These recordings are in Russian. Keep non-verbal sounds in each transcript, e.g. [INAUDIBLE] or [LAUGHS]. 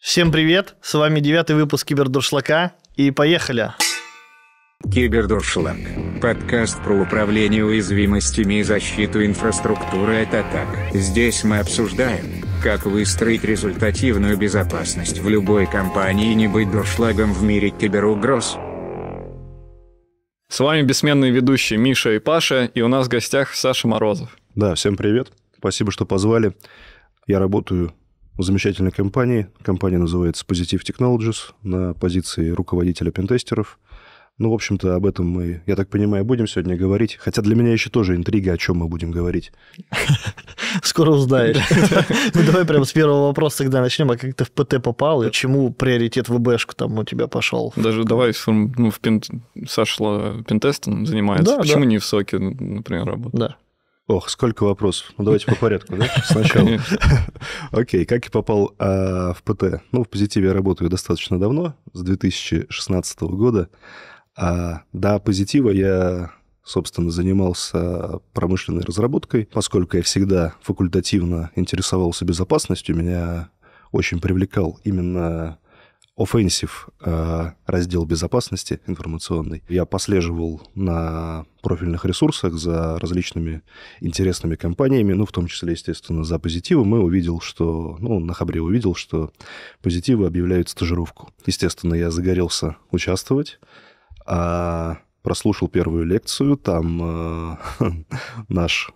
Всем привет, с вами девятый выпуск Кибердуршлака, и поехали! Кибердуршлак. Подкаст про управление уязвимостями и защиту инфраструктуры от атак. Здесь мы обсуждаем, как выстроить результативную безопасность в любой компании и не быть дуршлагом в мире киберугроз. С вами бессменные ведущие Миша и Паша, и у нас в гостях Саша Морозов. Да, всем привет. Спасибо, что позвали. Я работаю у замечательной компании. Компания называется Positive Technologies на позиции руководителя пентестеров. Ну, в общем-то, об этом мы, я так понимаю, будем сегодня говорить. Хотя для меня еще тоже интрига, о чем мы будем говорить. [LAUGHS] Скоро узнаешь. [LAUGHS] Ну, давай прямо с первого вопроса тогда начнем. А как ты в ПТ попал? И почему приоритет в Бшку там у тебя пошел? Даже давай, ну, в пент, Саша Пентестом занимается. Почему не в СОКе, например, работает? Да. Ох, сколько вопросов. Ну, давайте по порядку, да? [LAUGHS] Сначала. Окей, как я попал э, в ПТ? Ну, в позитиве я работаю достаточно давно, с 2016 года. А, До позитива я, собственно, занимался промышленной разработкой, поскольку я всегда факультативно интересовался безопасностью, меня очень привлекал именно Offensive э, раздел безопасности информационный. Я послеживал на профильных ресурсах за различными интересными компаниями, ну, в том числе, естественно, за позитивом, и увидел, что, ну, на Хабре увидел, что позитивы объявляют стажировку. Естественно, я загорелся участвовать, а прослушал первую лекцию, там э, [LAUGHS] наш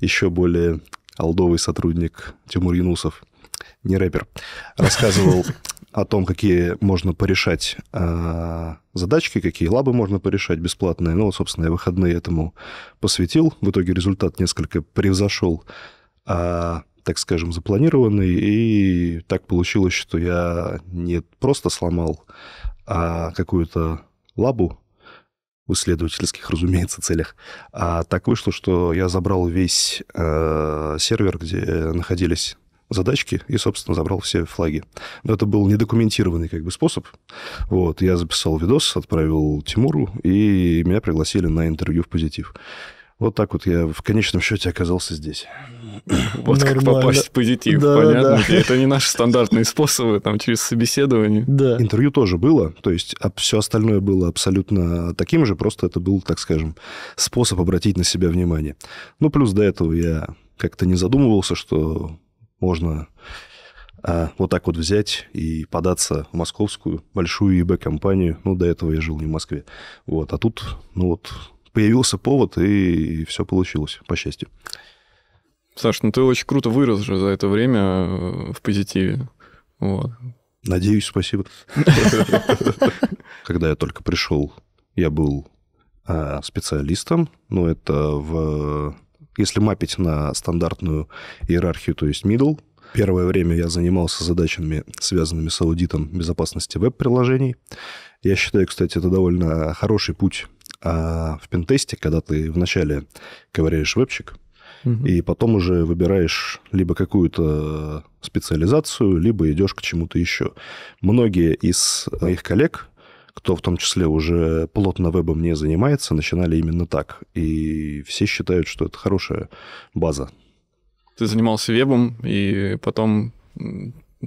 еще более алдовый сотрудник Тимур Янусов, не рэпер, рассказывал [LAUGHS] о том, какие можно порешать а, задачки, какие лабы можно порешать бесплатные. Ну, собственно, я выходные этому посвятил. В итоге результат несколько превзошел, а, так скажем, запланированный. И так получилось, что я не просто сломал а какую-то лабу, в исследовательских, разумеется, целях. А так вышло, что я забрал весь а, сервер, где э, находились задачки и, собственно, забрал все флаги. Но это был недокументированный как бы способ. Вот, я записал видос, отправил Тимуру, и меня пригласили на интервью в «Позитив». Вот так вот я в конечном счете оказался здесь. Вот Нормально. как попасть в позитив, да, понятно? Да. Это не наши стандартные способы, там, через собеседование. Да. Интервью тоже было, то есть а все остальное было абсолютно таким же, просто это был, так скажем, способ обратить на себя внимание. Ну, плюс до этого я как-то не задумывался, что можно а, вот так вот взять и податься в московскую большую ИБ-компанию. Ну, до этого я жил не в Москве. Вот, а тут, ну вот, появился повод, и все получилось, по счастью. Саш, ну ты очень круто вырос же за это время э, в позитиве. Вот. Надеюсь, спасибо. Когда я только пришел, я был а, специалистом, но это в если мапить на стандартную иерархию, то есть middle, первое время я занимался задачами, связанными с аудитом безопасности веб-приложений. Я считаю, кстати, это довольно хороший путь а, в пентесте, когда ты вначале ковыряешь вебчик, угу. и потом уже выбираешь либо какую-то специализацию, либо идешь к чему-то еще. Многие из моих коллег кто в том числе уже плотно вебом не занимается, начинали именно так. И все считают, что это хорошая база. Ты занимался вебом, и потом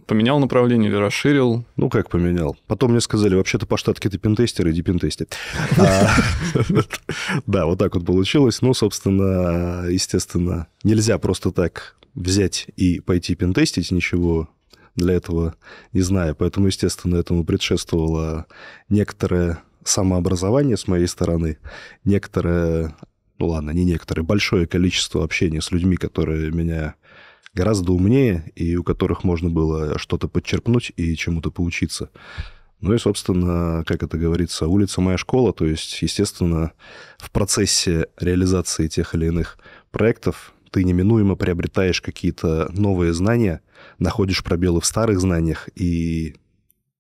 поменял направление или расширил? Ну, как поменял? Потом мне сказали, вообще-то по штатке ты пентестер, иди пентести. [LAUGHS] А, [LAUGHS] да, вот так вот получилось. Ну, собственно, естественно, нельзя просто так взять и пойти пентестить, ничего для этого не знаю. Поэтому, естественно, этому предшествовало некоторое самообразование с моей стороны, некоторое, ну ладно, не некоторое, большое количество общения с людьми, которые меня гораздо умнее и у которых можно было что-то подчерпнуть и чему-то поучиться. Ну и, собственно, как это говорится, улица моя школа, то есть, естественно, в процессе реализации тех или иных проектов ты неминуемо приобретаешь какие-то новые знания, находишь пробелы в старых знаниях и,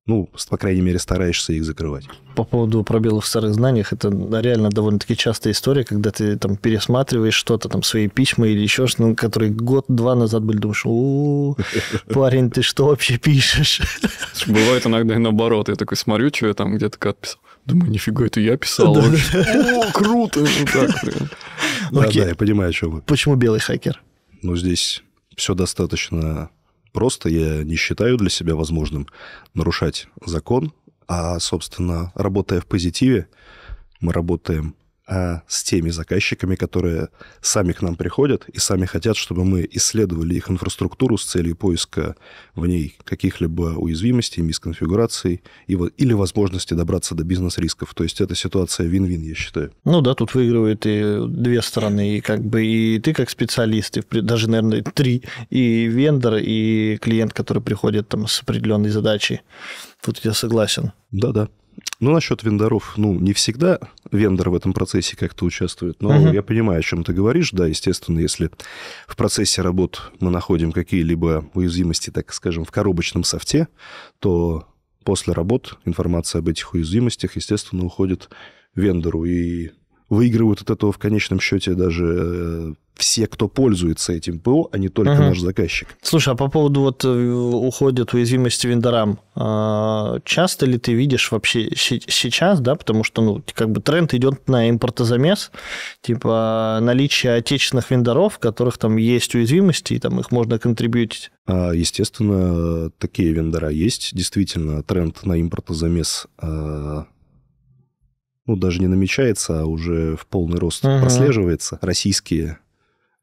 ну, по крайней мере, стараешься их закрывать. По поводу пробелов в старых знаниях, это реально довольно-таки частая история, когда ты там пересматриваешь что-то, там, свои письма или еще что-то, ну, которые год-два назад были, думаешь, у [LAUGHS] парень, ты что вообще пишешь? Бывает иногда и наоборот, я такой смотрю, что я там где-то отписал Думаю, нифига, это я писал О, круто! Да, да, я понимаю, о чем вы. Почему белый хакер? Ну, здесь все достаточно просто. Я не считаю для себя возможным нарушать закон. А, собственно, работая в позитиве, мы работаем а с теми заказчиками, которые сами к нам приходят и сами хотят, чтобы мы исследовали их инфраструктуру с целью поиска в ней каких-либо уязвимостей, мисконфигураций и, или возможности добраться до бизнес-рисков. То есть это ситуация вин-вин, я считаю. Ну да, тут выигрывает и две стороны, и как бы и ты как специалист, и даже, наверное, три, и вендор, и клиент, который приходит там с определенной задачей. Тут я согласен. Да-да. Ну, насчет вендоров, ну, не всегда вендор в этом процессе как-то участвует, но угу. я понимаю, о чем ты говоришь. Да, естественно, если в процессе работ мы находим какие-либо уязвимости, так скажем, в коробочном софте, то после работ информация об этих уязвимостях, естественно, уходит вендору. И выигрывают от этого в конечном счете даже э, все, кто пользуется этим ПО, а не только угу. наш заказчик. Слушай, а по поводу вот э, уходит уязвимости вендорам, а, часто ли ты видишь вообще сейчас, да, потому что, ну, как бы тренд идет на импортозамес, типа наличие отечественных вендоров, в которых там есть уязвимости, и там их можно контрибьютить? А, естественно, такие вендора есть. Действительно, тренд на импортозамес а, ну, даже не намечается, а уже в полный рост угу. прослеживается. Российские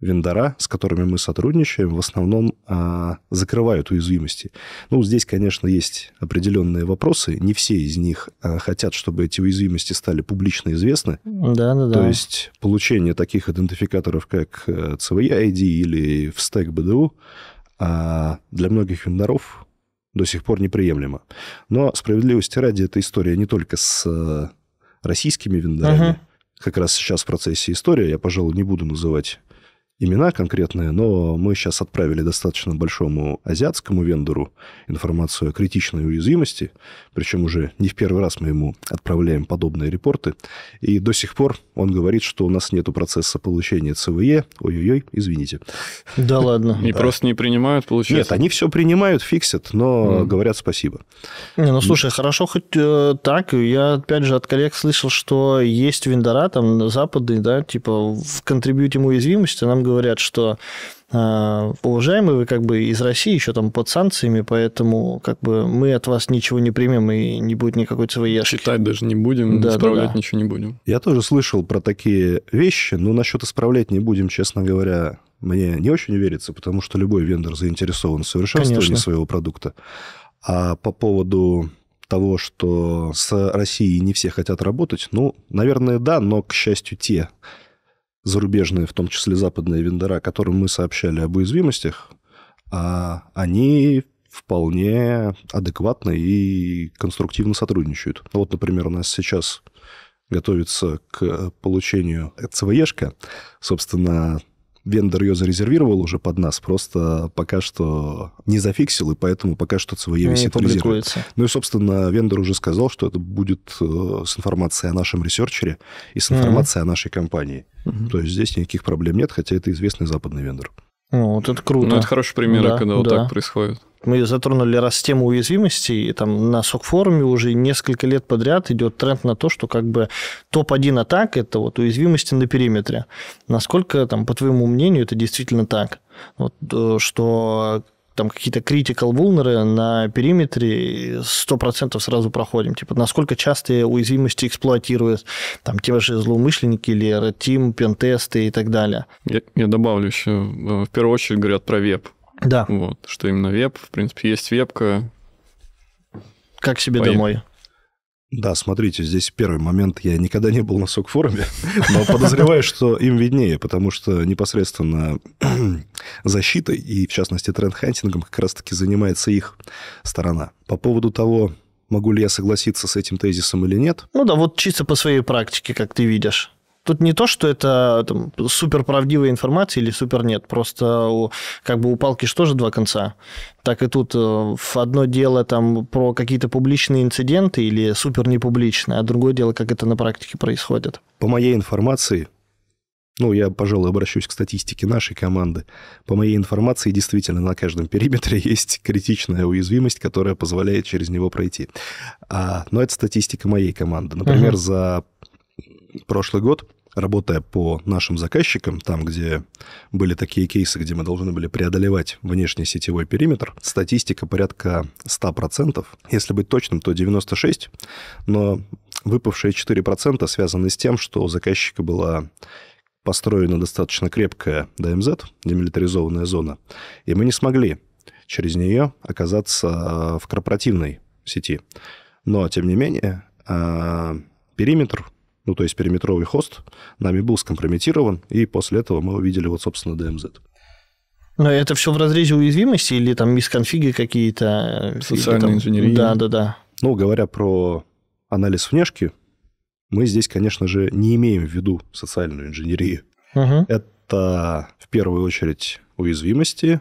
вендора, с которыми мы сотрудничаем, в основном а, закрывают уязвимости. Ну, здесь, конечно, есть определенные вопросы. Не все из них а, хотят, чтобы эти уязвимости стали публично известны. Да, да, да. То есть получение таких идентификаторов, как CVE э, ID или в стек BDU, а, для многих вендоров до сих пор неприемлемо. Но справедливости ради, эта история не только с э, российскими вендорами, угу как раз сейчас в процессе история, я, пожалуй, не буду называть имена конкретные, но мы сейчас отправили достаточно большому азиатскому вендору информацию о критичной уязвимости, причем уже не в первый раз мы ему отправляем подобные репорты, и до сих пор он говорит, что у нас нету процесса получения ЦВЕ, ой-ой-ой, извините. Да ладно. И просто не принимают, получается? Нет, они все принимают, фиксят, но говорят спасибо. Не, ну слушай, хорошо хоть э, так, я опять же от коллег слышал, что есть вендора там западные, да, типа в контрибьюте уязвимости, а нам говорят, что а, уважаемые вы как бы из России, еще там под санкциями, поэтому как бы мы от вас ничего не примем и не будет никакой своей ошибки. даже не будем, да, исправлять да, да. ничего не будем. Я тоже слышал про такие вещи, но насчет исправлять не будем, честно говоря, мне не очень верится, потому что любой вендор заинтересован в совершенствовании Конечно. своего продукта. А по поводу того, что с Россией не все хотят работать, ну, наверное, да, но, к счастью, те, зарубежные, в том числе западные вендора, которым мы сообщали об уязвимостях, а они вполне адекватно и конструктивно сотрудничают. Вот, например, у нас сейчас готовится к получению ЦВЕшка, собственно, вендор ее зарезервировал уже под нас, просто пока что не зафиксил, и поэтому пока что CVE висит не в Ну и, собственно, вендор уже сказал, что это будет э, с информацией о нашем ресерчере и с информацией mm-hmm. о нашей компании. Mm-hmm. То есть здесь никаких проблем нет, хотя это известный западный вендор. Ну, вот это круто. Ну, это хороший пример, да, когда да. вот так происходит мы затронули раз тему уязвимостей и там на сок-форуме уже несколько лет подряд идет тренд на то, что как бы топ-1 атак – это вот уязвимости на периметре. Насколько, там, по твоему мнению, это действительно так? Вот, э, что там какие-то critical vulnerы на периметре 100% сразу проходим. Типа, насколько часто уязвимости эксплуатируют там те же злоумышленники или Red Team, пентесты и так далее. Я, я добавлю еще, э, в первую очередь говорят про веб. Да. Вот, что именно веб. В принципе, есть вебка. Как себе Поехали. домой? Да, смотрите, здесь первый момент. Я никогда не был на сокфоруме, [LAUGHS] но подозреваю, что им виднее, потому что непосредственно [CLEARS THROAT] защитой и, в частности, тренд-хантингом как раз-таки занимается их сторона. По поводу того, могу ли я согласиться с этим тезисом или нет. Ну да, вот чисто по своей практике, как ты видишь тут не то, что это там, супер правдивая информация или супер нет, просто у, как бы у палки же тоже два конца. Так и тут э, одно дело там про какие-то публичные инциденты или супер непубличные, а другое дело, как это на практике происходит. По моей информации, ну, я, пожалуй, обращусь к статистике нашей команды. По моей информации, действительно, на каждом периметре [LAUGHS] есть критичная уязвимость, которая позволяет через него пройти. А, но это статистика моей команды. Например, угу. за прошлый год работая по нашим заказчикам, там, где были такие кейсы, где мы должны были преодолевать внешний сетевой периметр, статистика порядка 100%. Если быть точным, то 96%, но выпавшие 4% связаны с тем, что у заказчика была построена достаточно крепкая ДМЗ, демилитаризованная зона, и мы не смогли через нее оказаться э, в корпоративной сети. Но, тем не менее, э, периметр ну, то есть периметровый хост, нами был скомпрометирован, и после этого мы увидели вот, собственно, DMZ. Но это все в разрезе уязвимости или там мисконфиги какие-то? Э, Социальная там... инженерия. Да, да, да. Ну, говоря про анализ внешки, мы здесь, конечно же, не имеем в виду социальную инженерию. Угу. Это в первую очередь уязвимости,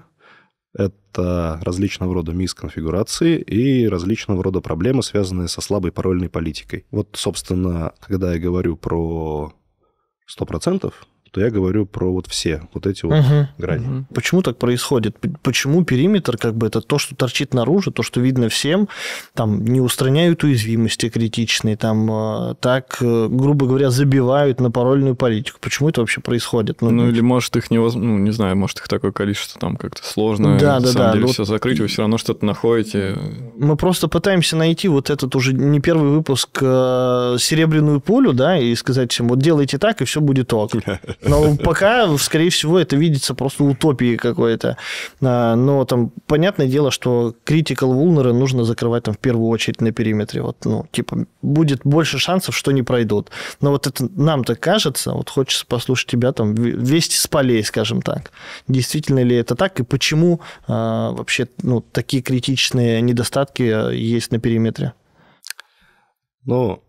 это это различного рода конфигурации и различного рода проблемы, связанные со слабой парольной политикой. Вот, собственно, когда я говорю про 100%, то я говорю про вот все вот эти вот угу. грани. Почему так происходит? Почему периметр, как бы, это то, что торчит наружу, то, что видно всем, там, не устраняют уязвимости критичные, там, а, так, э, грубо говоря, забивают на парольную политику? Почему это вообще происходит? Ну, ну или, может, их невозможно, ну, не знаю, может, их такое количество там как-то сложно, да, на да, самом да, деле, вот... все закрыть, вы все равно что-то находите. Мы просто пытаемся найти вот этот уже не первый выпуск э, серебряную пулю, да, и сказать всем, вот делайте так, и все будет ок. [LAUGHS] Но пока, скорее всего, это видится просто утопией какой-то. А, но там, понятное дело, что критикал вулнеры нужно закрывать там в первую очередь на периметре. Вот, ну, типа, будет больше шансов, что не пройдут. Но вот это нам-то кажется, вот хочется послушать тебя там вести с полей, скажем так. Действительно ли это так и почему а, вообще ну, такие критичные недостатки а, есть на периметре? Ну,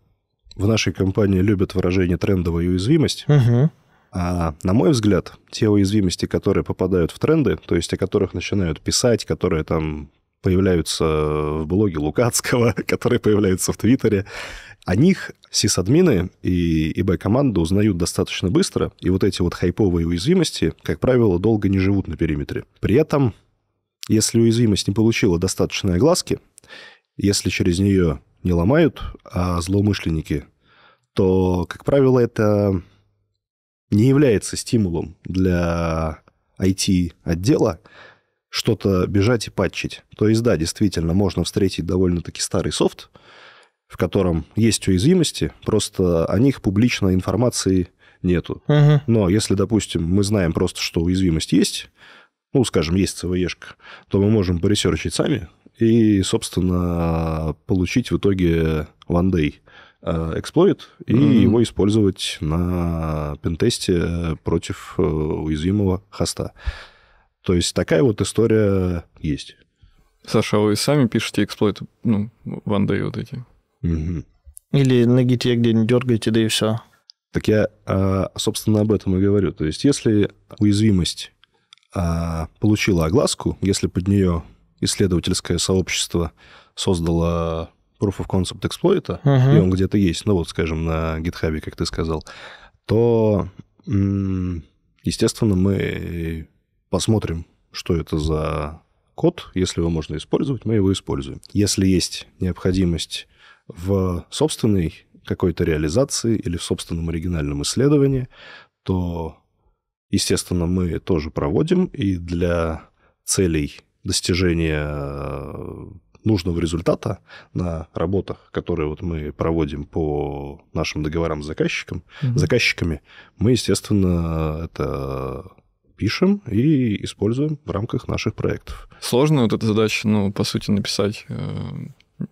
в нашей компании любят выражение трендовая уязвимость. Угу. А, на мой взгляд, те уязвимости, которые попадают в тренды, то есть о которых начинают писать, которые там появляются в блоге Лукацкого, [LAUGHS] которые появляются в Твиттере, о них сисадмины и ИБ-команда узнают достаточно быстро, и вот эти вот хайповые уязвимости, как правило, долго не живут на периметре. При этом, если уязвимость не получила достаточной огласки, если через нее не ломают, а злоумышленники, то, как правило, это не является стимулом для IT-отдела что-то бежать и патчить. То есть, да, действительно, можно встретить довольно-таки старый софт, в котором есть уязвимости, просто о них публичной информации нету. Угу. Но если, допустим, мы знаем просто, что уязвимость есть, ну, скажем, есть ЦВЕшка, то мы можем поресерчить сами и, собственно, получить в итоге one day эксплойт и mm-hmm. его использовать на пентесте э, против э, уязвимого хоста. То есть такая вот история есть. Саша, а вы сами пишете эксплойты, ну, вандей вот эти? Угу. Или на гите где-нибудь дергаете, да и все. Так я, а, собственно, об этом и говорю. То есть если уязвимость а, получила огласку, если под нее исследовательское сообщество создало Proof of Concept эксплойта, uh-huh. и он где-то есть, ну вот, скажем, на GitHub, как ты сказал, то, естественно, мы посмотрим, что это за код. Если его можно использовать, мы его используем. Если есть необходимость в собственной какой-то реализации или в собственном оригинальном исследовании, то, естественно, мы тоже проводим, и для целей достижения нужного результата на работах, которые вот мы проводим по нашим договорам с заказчиком, mm заказчиками, мы, естественно, это пишем и используем в рамках наших проектов. Сложно вот эта задача, ну, по сути, написать э,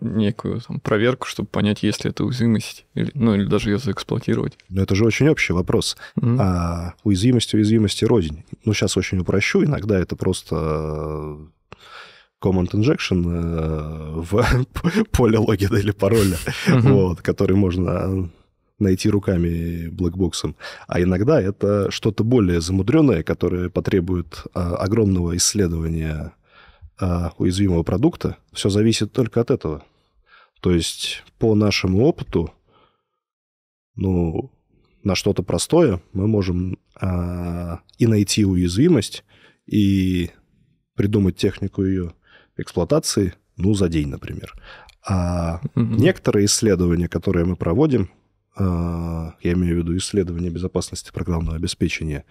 некую там, проверку, чтобы понять, есть ли это уязвимость, или, ну, или даже ее заэксплуатировать. Но это же очень общий вопрос. Mm-hmm. А, уязвимость, уязвимость и рознь. Ну, сейчас очень упрощу. Иногда это просто command injection э, в [LAUGHS] поле логина или пароля, вот, который можно найти руками блэкбоксом. А иногда это что-то более замудренное, которое потребует а, огромного исследования а, уязвимого продукта. Все зависит только от этого. То есть по нашему опыту, ну, на что-то простое мы можем а, и найти уязвимость, и придумать технику ее эксплуатации, ну, за день, например. А угу. некоторые исследования, которые мы проводим, а, я имею в виду исследования безопасности программного обеспечения,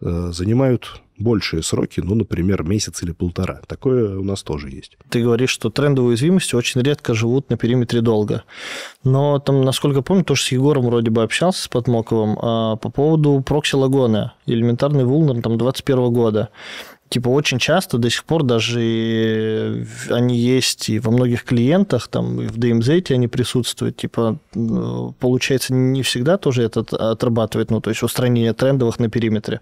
э, занимают большие сроки, ну, например, месяц или полтора. Такое у нас тоже есть. Ты говоришь, что трендовые уязвимости очень редко живут на периметре долго. Но там, насколько помню, тоже с Егором вроде бы общался, с Подмоковым, а, по поводу прокси проксилагона, элементарный вулнер там 21 года типа очень часто до сих пор даже они есть и во многих клиентах, там и в DMZ они присутствуют, типа ну, получается не всегда тоже это отрабатывает, ну то есть устранение трендовых на периметре.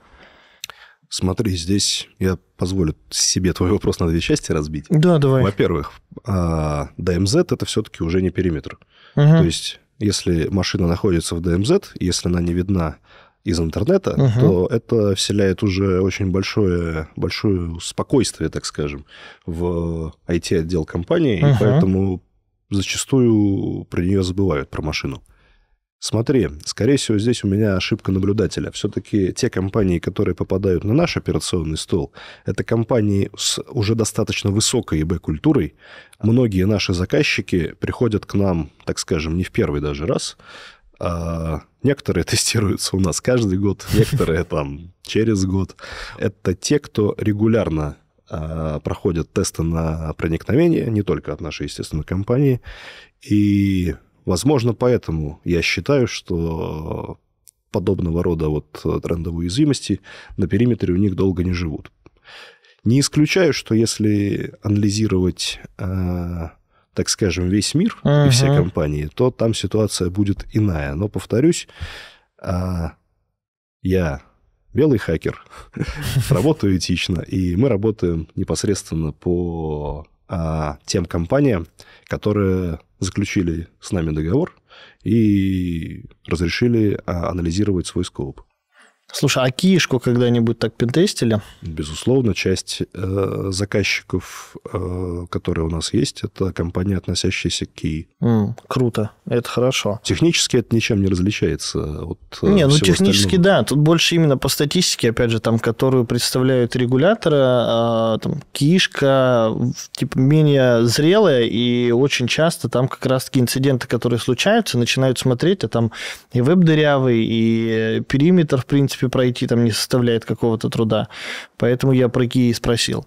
Смотри, здесь я позволю себе твой вопрос на две части разбить. Да, давай. Во-первых, а, DMZ это все-таки уже не периметр. Угу. То есть если машина находится в DMZ, если она не видна из интернета, угу. то это вселяет уже очень большое, большое спокойствие, так скажем, в IT-отдел компании, угу. и поэтому зачастую про нее забывают, про машину. Смотри, скорее всего, здесь у меня ошибка наблюдателя. Все-таки те компании, которые попадают на наш операционный стол, это компании с уже достаточно высокой ИБ-культурой. Многие наши заказчики приходят к нам, так скажем, не в первый даже раз, а некоторые [LAUGHS] тестируются у нас каждый год, некоторые [LAUGHS] там через год. Это те, кто регулярно а, проходят тесты на проникновение, не только от нашей, естественно, компании. И, возможно, поэтому я считаю, что подобного рода вот э, трендовые уязвимости на периметре у них долго не живут. Не исключаю, что если анализировать а, так скажем, весь мир uh-huh. и все компании, то там ситуация будет иная. Но, повторюсь, а, я белый хакер, [LAUGHS] работаю этично, и мы работаем непосредственно по а, тем компаниям, которые заключили с нами договор и разрешили а, анализировать свой скоп. Слушай, а кишку когда-нибудь так пентестили? Безусловно, часть э, заказчиков, э, которые у нас есть, это компания, относящаяся к Кии. Mm, круто, это хорошо. Технически это ничем не различается от э, Не, ну технически остального. да, тут больше именно по статистике, опять же, там, которую представляют регуляторы, э, там, кишка типа менее зрелая, и очень часто там как раз-таки инциденты, которые случаются, начинают смотреть, а там и веб дырявый, и э, периметр, в принципе, принципе, пройти там не составляет какого-то труда. Поэтому я про Кии спросил.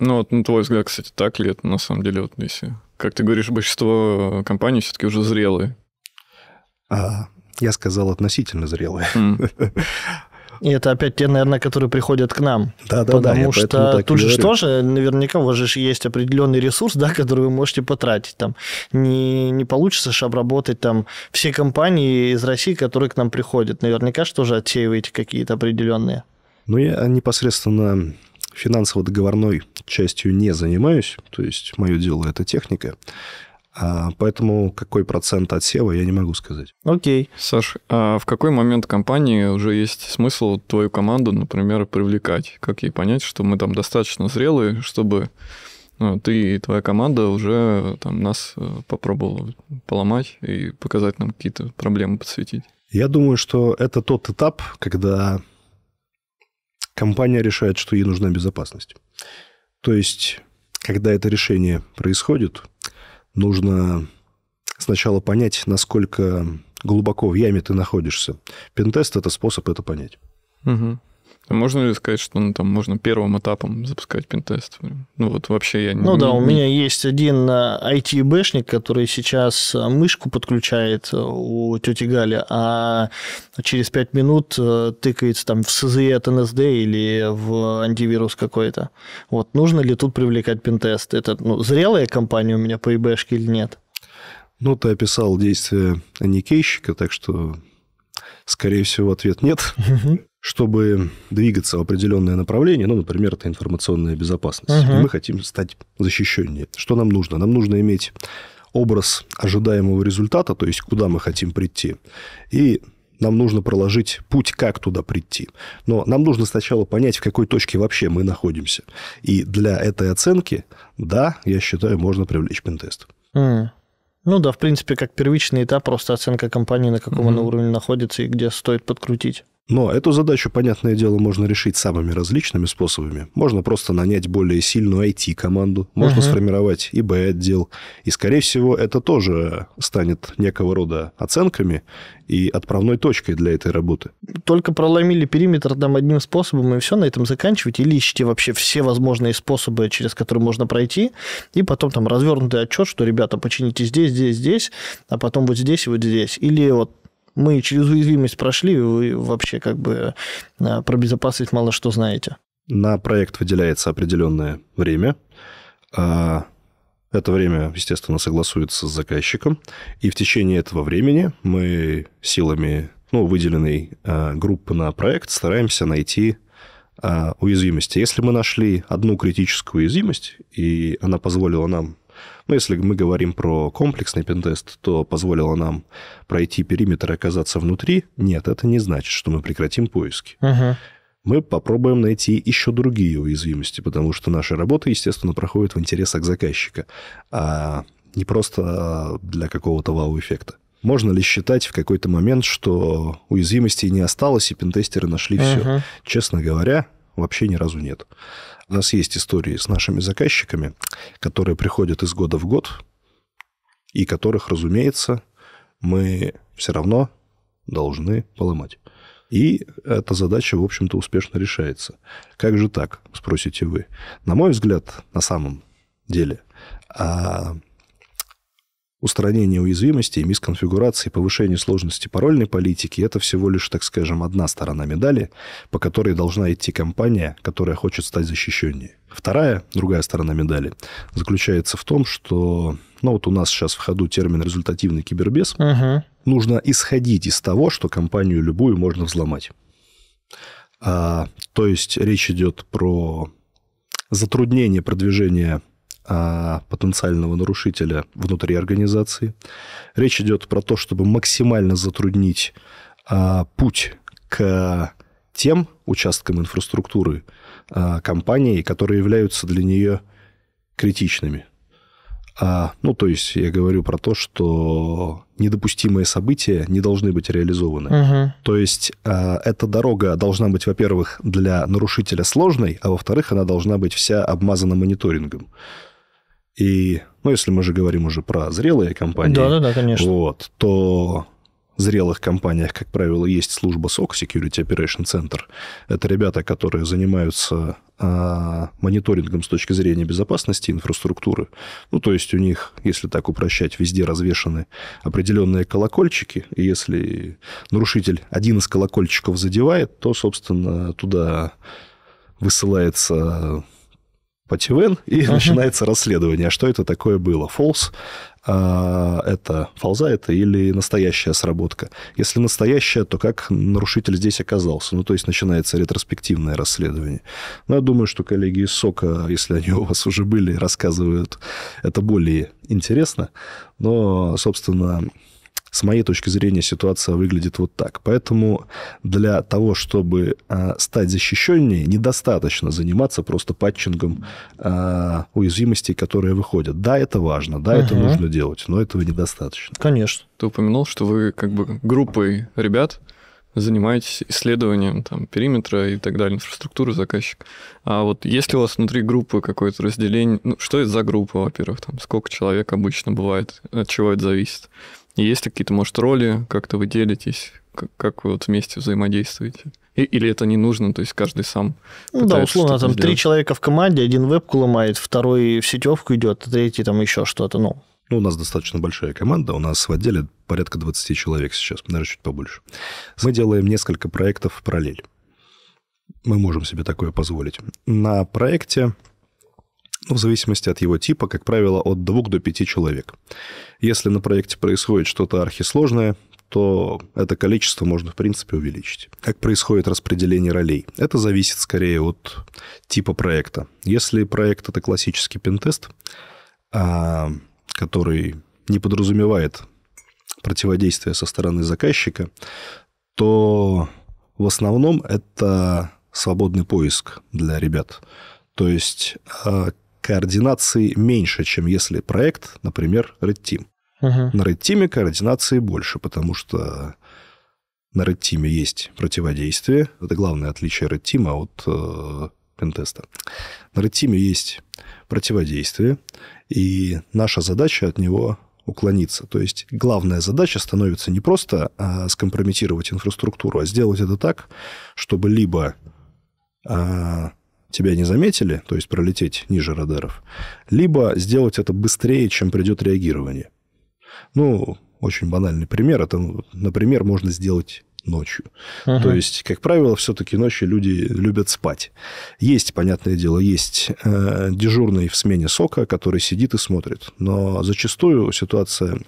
Ну, вот, на твой взгляд, кстати, так ли это на самом деле, вот если... Как ты говоришь, большинство э, компаний все-таки уже зрелые. А, я сказал относительно зрелые. Mm. [LAUGHS] И это опять те, наверное, которые приходят к нам. Да, да, Потому да, что тут же тоже наверняка у вас же есть определенный ресурс, да, который вы можете потратить. Там не, не получится же обработать там все компании из России, которые к нам приходят. Наверняка же тоже отсеиваете какие-то определенные. Ну, я непосредственно финансово-договорной частью не занимаюсь, то есть мое дело это техника. А, поэтому какой процент отсева, я не могу сказать. Окей. Саш, а в какой момент компании уже есть смысл твою команду, например, привлекать? Как ей понять, что мы там достаточно зрелые, чтобы ну, ты и твоя команда уже там нас э, попробовала поломать и показать нам какие-то проблемы подсветить? Я думаю, что это тот этап, когда компания решает, что ей нужна безопасность. То есть, когда это решение происходит, нужно сначала понять, насколько глубоко в яме ты находишься. Пентест – это способ это понять. Угу. А можно ли сказать, что ну, там можно первым этапом запускать пентест? Ну вот вообще я ну не... Ну да, у меня есть один IT-бэшник, который сейчас э, мышку подключает э, у тети Гали, а через пять минут э, тыкается там в СЗИ от НСД или в антивирус какой-то. Вот, нужно ли тут привлекать пентест? Это ну, зрелая компания у меня по ИБшке или нет? Ну, ты описал действия аникейщика, так что, скорее всего, ответ нет чтобы двигаться в определенное направление, ну, например, это информационная безопасность. Угу. Мы хотим стать защищеннее. Что нам нужно? Нам нужно иметь образ ожидаемого результата, то есть куда мы хотим прийти, и нам нужно проложить путь, как туда прийти. Но нам нужно сначала понять, в какой точке вообще мы находимся. И для этой оценки, да, я считаю, можно привлечь пентест. Mm. Ну да, в принципе, как первичный этап, просто оценка компании, на каком mm-hmm. она уровне находится и где стоит подкрутить. Но эту задачу, понятное дело, можно решить самыми различными способами. Можно просто нанять более сильную IT-команду, можно угу. сформировать ИБ-отдел. И, скорее всего, это тоже станет некого рода оценками и отправной точкой для этой работы. Только проломили периметр там одним способом, и все, на этом заканчивать? Или ищите вообще все возможные способы, через которые можно пройти, и потом там развернутый отчет, что, ребята, почините здесь, здесь, здесь, а потом вот здесь и вот здесь? Или вот мы через уязвимость прошли, вы вообще как бы э, про безопасность мало что знаете. На проект выделяется определенное время. А, это время, естественно, согласуется с заказчиком. И в течение этого времени мы силами ну, выделенной а, группы на проект стараемся найти а, уязвимости. Если мы нашли одну критическую уязвимость, и она позволила нам но ну, если мы говорим про комплексный пентест, то позволило нам пройти периметр и оказаться внутри. Нет, это не значит, что мы прекратим поиски. Угу. Мы попробуем найти еще другие уязвимости, потому что наша работа, естественно, проходит в интересах заказчика, а не просто а, для какого-то вау-эффекта. Можно ли считать в какой-то момент, что уязвимостей не осталось, и пентестеры нашли угу. все? Честно говоря, вообще ни разу нет. У нас есть истории с нашими заказчиками, которые приходят из года в год, и которых, разумеется, мы все равно должны поломать. И эта задача, в общем-то, успешно решается. Как же так, спросите вы? На мой взгляд, на самом деле, а устранение уязвимостей, мисконфигурации, повышение сложности парольной политики – это всего лишь, так скажем, одна сторона медали, по которой должна идти компания, которая хочет стать защищеннее. Вторая, другая сторона медали, заключается в том, что ну вот у нас сейчас в ходу термин результативный кибербес. Угу. Нужно исходить из того, что компанию любую можно взломать. А, то есть речь идет про затруднение продвижения а, потенциального нарушителя внутри организации. Речь идет про то, чтобы максимально затруднить а, путь к тем участкам инфраструктуры а, компании, которые являются для нее критичными. А, ну, то есть я говорю про то, что недопустимые события не должны быть реализованы. Угу. То есть а, эта дорога должна быть, во-первых, для нарушителя сложной, а во-вторых, она должна быть вся обмазана мониторингом. И, ну, если мы же говорим уже про зрелые компании, да, да, да, конечно. Вот, то в зрелых компаниях, как правило, есть служба SOC, Security Operation Center. Это ребята, которые занимаются а, мониторингом с точки зрения безопасности инфраструктуры. Ну, то есть у них, если так упрощать, везде развешаны определенные колокольчики. И если нарушитель один из колокольчиков задевает, то, собственно, туда высылается по ТВН, и uh-huh. начинается расследование, а что это такое было. Фолс а, это фолза это или настоящая сработка. Если настоящая, то как нарушитель здесь оказался? Ну, то есть начинается ретроспективное расследование. Ну, я думаю, что коллеги из СОКа, если они [LAUGHS] у вас уже были, рассказывают это более интересно. Но, собственно, с моей точки зрения ситуация выглядит вот так. Поэтому для того, чтобы а, стать защищеннее, недостаточно заниматься просто патчингом а, уязвимостей, которые выходят. Да, это важно, да, угу. это нужно делать, но этого недостаточно. Конечно. Ты упомянул, что вы как бы группой ребят занимаетесь исследованием там, периметра и так далее, инфраструктуры заказчика. А вот есть ли у вас внутри группы какое-то разделение? Ну, что это за группа, во-первых? Там, сколько человек обычно бывает? От чего это зависит? Есть ли какие-то, может, роли, как-то вы делитесь, как, как вы вот вместе взаимодействуете? И, или это не нужно, то есть каждый сам Ну да, условно, там сделать. три человека в команде, один вебку ломает, второй в сетевку идет, а третий там еще что-то, ну. Ну, у нас достаточно большая команда, у нас в отделе порядка 20 человек сейчас, наверное, чуть побольше. Мы делаем несколько проектов в параллель. Мы можем себе такое позволить. На проекте ну, в зависимости от его типа, как правило, от 2 до 5 человек. Если на проекте происходит что-то архисложное, то это количество можно, в принципе, увеличить. Как происходит распределение ролей? Это зависит скорее от типа проекта. Если проект — это классический пентест, а, который не подразумевает противодействия со стороны заказчика, то в основном это свободный поиск для ребят. То есть а, координации меньше, чем если проект, например, Red Team. Угу. На Red Team координации больше, потому что на Red Team есть противодействие. Это главное отличие Red Team от э, пентеста. На Red Team есть противодействие, и наша задача от него уклониться. То есть главная задача становится не просто а, скомпрометировать инфраструктуру, а сделать это так, чтобы либо а, тебя не заметили, то есть пролететь ниже радаров, либо сделать это быстрее, чем придет реагирование. Ну, очень банальный пример. Это, ну, например, можно сделать ночью. Ага. То есть, как правило, все-таки ночью люди любят спать. Есть, понятное дело, есть э, дежурный в смене сока, который сидит и смотрит. Но зачастую ситуация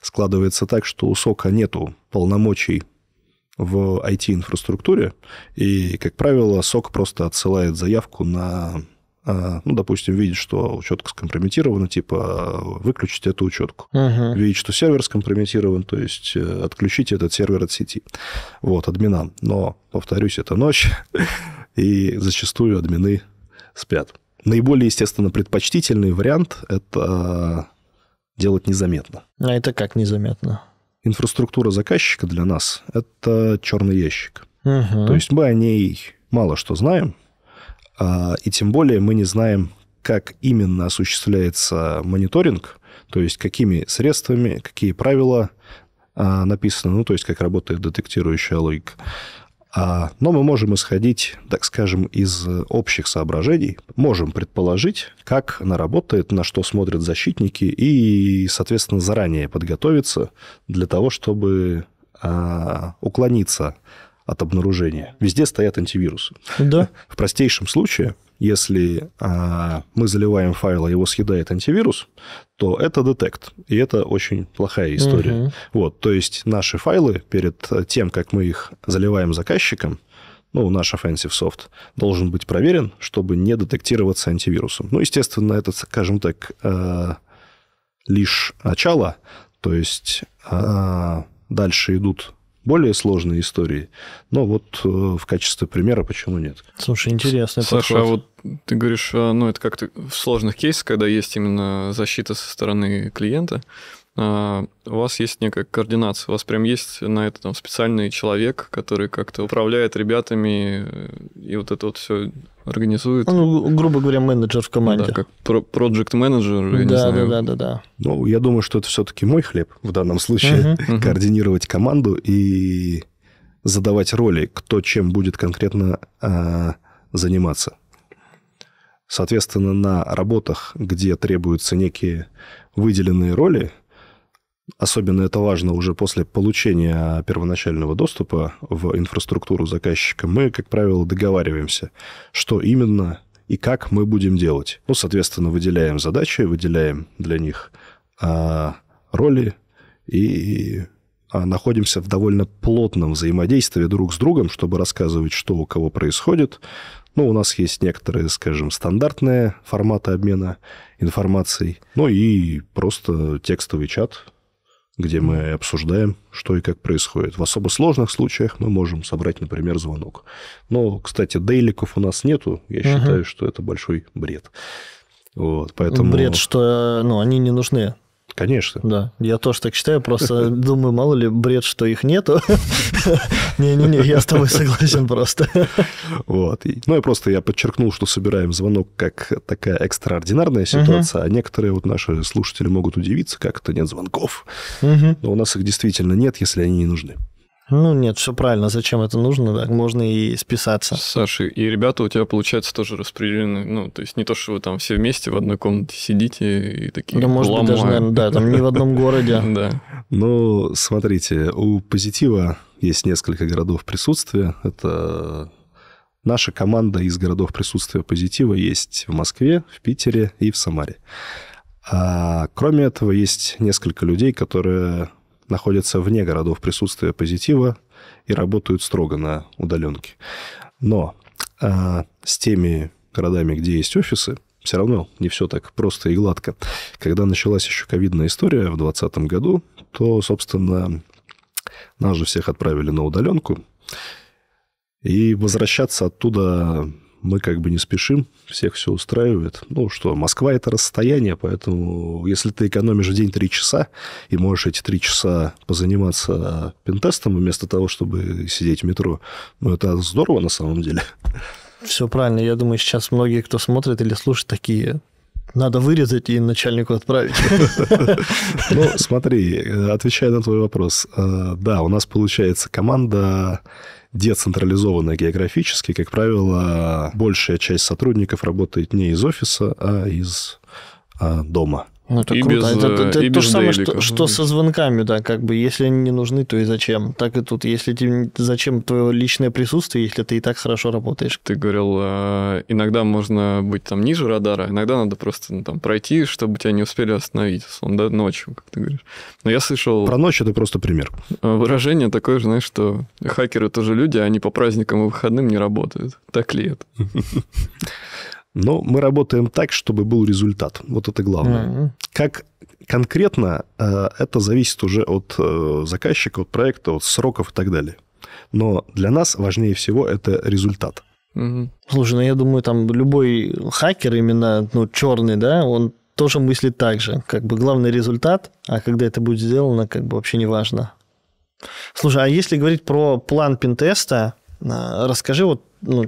складывается так, что у сока нету полномочий в IT-инфраструктуре, и, как правило, сок просто отсылает заявку на а, ну, допустим, видит, что учетка скомпрометирована, типа выключить эту учетку. Угу. Видит, что сервер скомпрометирован, то есть э, отключить этот сервер от сети. Вот, админам. Но, повторюсь, это ночь, [LAUGHS] и зачастую админы спят. Наиболее, естественно, предпочтительный вариант – это делать незаметно. А это как незаметно? инфраструктура заказчика для нас – это черный ящик. Угу. То есть мы о ней мало что знаем, а, и тем более мы не знаем, как именно осуществляется мониторинг, то есть какими средствами, какие правила а, написаны, ну, то есть как работает детектирующая логика. А, но мы можем исходить, так скажем, из э, общих соображений, можем предположить, как она работает, на что смотрят защитники, и, соответственно, заранее подготовиться для того, чтобы а, уклониться от обнаружения. Везде стоят антивирусы. Да. [LAUGHS] В простейшем случае если а, мы заливаем файл, а его съедает антивирус, то это детект. И это очень плохая история. Угу. Вот, то есть наши файлы перед тем, как мы их заливаем заказчикам, ну, наш offensive soft, должен быть проверен, чтобы не детектироваться антивирусом. Ну, естественно, это, скажем так, э, лишь начало, то есть э, дальше идут более сложные истории. Но вот э, в качестве примера почему нет. Слушай, интересно. Саша, а подход. а вот ты говоришь, э, ну это как-то в сложных кейсах, когда есть именно защита со стороны клиента. А, у вас есть некая координация, у вас прям есть на это там, специальный человек, который как-то управляет ребятами э, и вот это вот все организует. Ну, грубо говоря, менеджер в команде. Да, как проект менеджер да, Да, да, да, да. Ну, я думаю, что это все-таки мой хлеб в данном случае. Угу, координировать команду и задавать роли, кто чем будет конкретно а, заниматься. Соответственно, на работах, где требуются некие выделенные роли, Особенно это важно уже после получения первоначального доступа в инфраструктуру заказчика. Мы, как правило, договариваемся, что именно и как мы будем делать. Ну, соответственно, выделяем задачи, выделяем для них а, роли и а, находимся в довольно плотном взаимодействии друг с другом, чтобы рассказывать, что у кого происходит. Ну, у нас есть некоторые, скажем, стандартные форматы обмена информацией, ну и просто текстовый чат, где мы обсуждаем, что и как происходит. В особо сложных случаях мы можем собрать, например, звонок. Но, кстати, дейликов у нас нету. Я угу. считаю, что это большой бред. Вот, поэтому... Бред, что ну, они не нужны. Конечно. Да, я тоже так считаю, просто [LAUGHS] думаю, мало ли бред, что их нету. [LAUGHS] Не-не-не, я с тобой согласен просто. Вот. Ну, я просто я подчеркнул, что собираем звонок как такая экстраординарная ситуация, а некоторые вот наши слушатели могут удивиться, как это нет звонков. Но у нас их действительно нет, если они не нужны. Ну нет, все правильно, зачем это нужно, да? можно и списаться. Саша, и ребята у тебя, получается, тоже распределены, ну, то есть не то, что вы там все вместе в одной комнате сидите и такие Да, может быть, даже, наверное, да, там не в одном городе. [LAUGHS] Да. Ну, смотрите, у Позитива есть несколько городов присутствия. Это наша команда из городов присутствия Позитива есть в Москве, в Питере и в Самаре. А, кроме этого, есть несколько людей, которые находятся вне городов присутствия позитива и работают строго на удаленке. Но а, с теми городами, где есть офисы, все равно не все так просто и гладко. Когда началась еще ковидная история в 2020 году, то, собственно, нас же всех отправили на удаленку. И возвращаться оттуда мы как бы не спешим, всех все устраивает. Ну что, Москва – это расстояние, поэтому если ты экономишь день 3 часа и можешь эти 3 часа позаниматься пентестом вместо того, чтобы сидеть в метро, ну это здорово на самом деле. Все правильно. Я думаю, сейчас многие, кто смотрит или слушает, такие, надо вырезать и начальнику отправить. [LAUGHS] Ну, смотри, отвечая на твой вопрос. Э, да, у нас получается команда децентрализованная географически. Как правило, большая часть сотрудников работает не из офиса, а из а, дома. Ну, это и круто. Без, это это, и то же самое, что, что со звонками, да, как бы, если они не нужны, то и зачем? Так и тут, если тебе, зачем твое личное присутствие, если ты и так хорошо работаешь? Ты говорил, а, иногда можно быть там ниже радара, иногда надо просто ну, там пройти, чтобы тебя не успели остановить, он, да, ночью, как ты говоришь. Но я слышал... Про ночь это просто пример. А, выражение такое же, знаешь, что хакеры тоже люди, а они по праздникам и выходным не работают. Так ли это? [LAUGHS] Но мы работаем так, чтобы был результат. Вот это главное. Mm-hmm. Как конкретно, э, это зависит уже от э, заказчика, от проекта, от сроков и так далее. Но для нас важнее всего это результат. Mm-hmm. Слушай, ну я думаю, там любой хакер, именно ну, черный, да, он тоже мыслит так же. Как бы главный результат, а когда это будет сделано, как бы вообще не важно. Слушай, а если говорить про план пентеста, а, расскажи вот ну,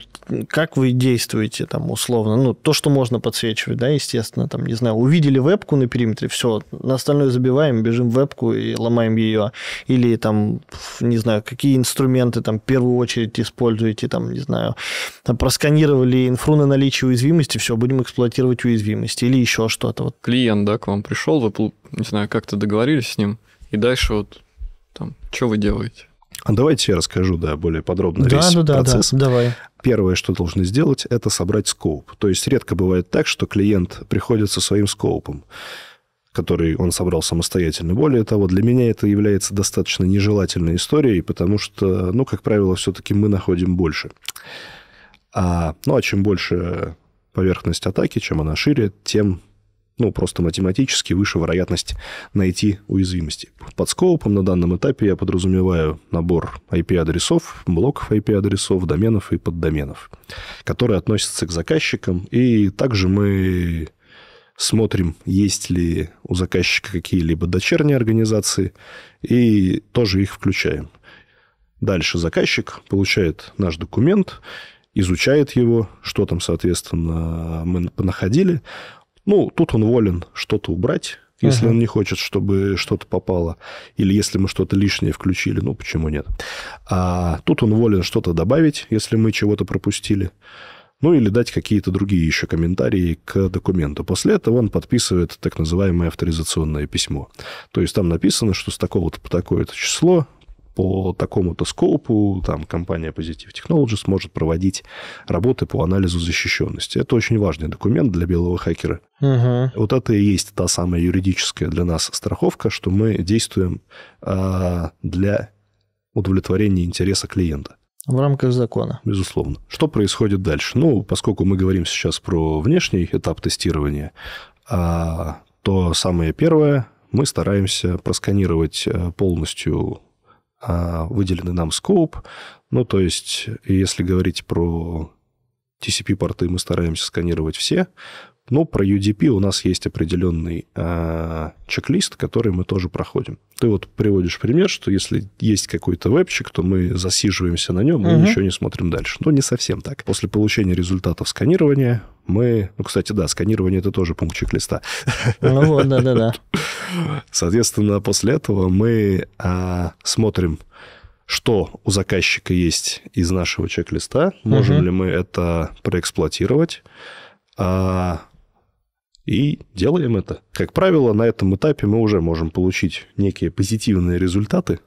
как вы действуете там условно, ну, то, что можно подсвечивать, да, естественно, там, не знаю, увидели вебку на периметре, все, на остальное забиваем, бежим в вебку и ломаем ее, или там, не знаю, какие инструменты там в первую очередь используете, там, не знаю, там, просканировали инфру на наличие уязвимости, все, будем эксплуатировать уязвимости, или еще что-то. Вот. Клиент, да, к вам пришел, вы, не знаю, как-то договорились с ним, и дальше вот там, что вы делаете? А давайте я расскажу, да, более подробно да, весь ну да, да, процесс. Да, давай. Первое, что должны сделать, это собрать скоуп. То есть редко бывает так, что клиент приходит со своим скоупом который он собрал самостоятельно. Более того, для меня это является достаточно нежелательной историей, потому что, ну, как правило, все-таки мы находим больше. А, ну, а чем больше поверхность атаки, чем она шире, тем ну, просто математически выше вероятность найти уязвимости. Под скоупом на данном этапе я подразумеваю набор IP-адресов, блоков IP-адресов, доменов и поддоменов, которые относятся к заказчикам. И также мы смотрим, есть ли у заказчика какие-либо дочерние организации, и тоже их включаем. Дальше заказчик получает наш документ, изучает его, что там, соответственно, мы находили. Ну, тут он волен что-то убрать, если uh-huh. он не хочет, чтобы что-то попало, или если мы что-то лишнее включили, ну почему нет? А тут он волен что-то добавить, если мы чего-то пропустили. Ну или дать какие-то другие еще комментарии к документу. После этого он подписывает так называемое авторизационное письмо. То есть там написано, что с такого-то по такое-то число по такому-то скопу, там компания Positive Technologies может проводить работы по анализу защищенности. Это очень важный документ для белого хакера. Угу. Вот это и есть та самая юридическая для нас страховка, что мы действуем э, для удовлетворения интереса клиента. В рамках закона. Безусловно. Что происходит дальше? Ну, поскольку мы говорим сейчас про внешний этап тестирования, а, то самое первое, мы стараемся просканировать э, полностью а, выделенный нам скоуп, Ну, то есть, если говорить про TCP-порты, мы стараемся сканировать все, но ну, про UDP у нас есть определенный э, чек-лист, который мы тоже проходим. Ты вот приводишь пример, что если есть какой-то вебчик, то мы засиживаемся на нем угу. и ничего не смотрим дальше. Но не совсем так. После получения результатов сканирования мы... Ну, кстати, да, сканирование – это тоже пункт чек-листа. Ну вот, да-да-да. [LAUGHS] Соответственно, после этого мы э, смотрим что у заказчика есть из нашего чек-листа, можем угу. ли мы это проэксплуатировать, а, и делаем это. Как правило, на этом этапе мы уже можем получить некие позитивные результаты,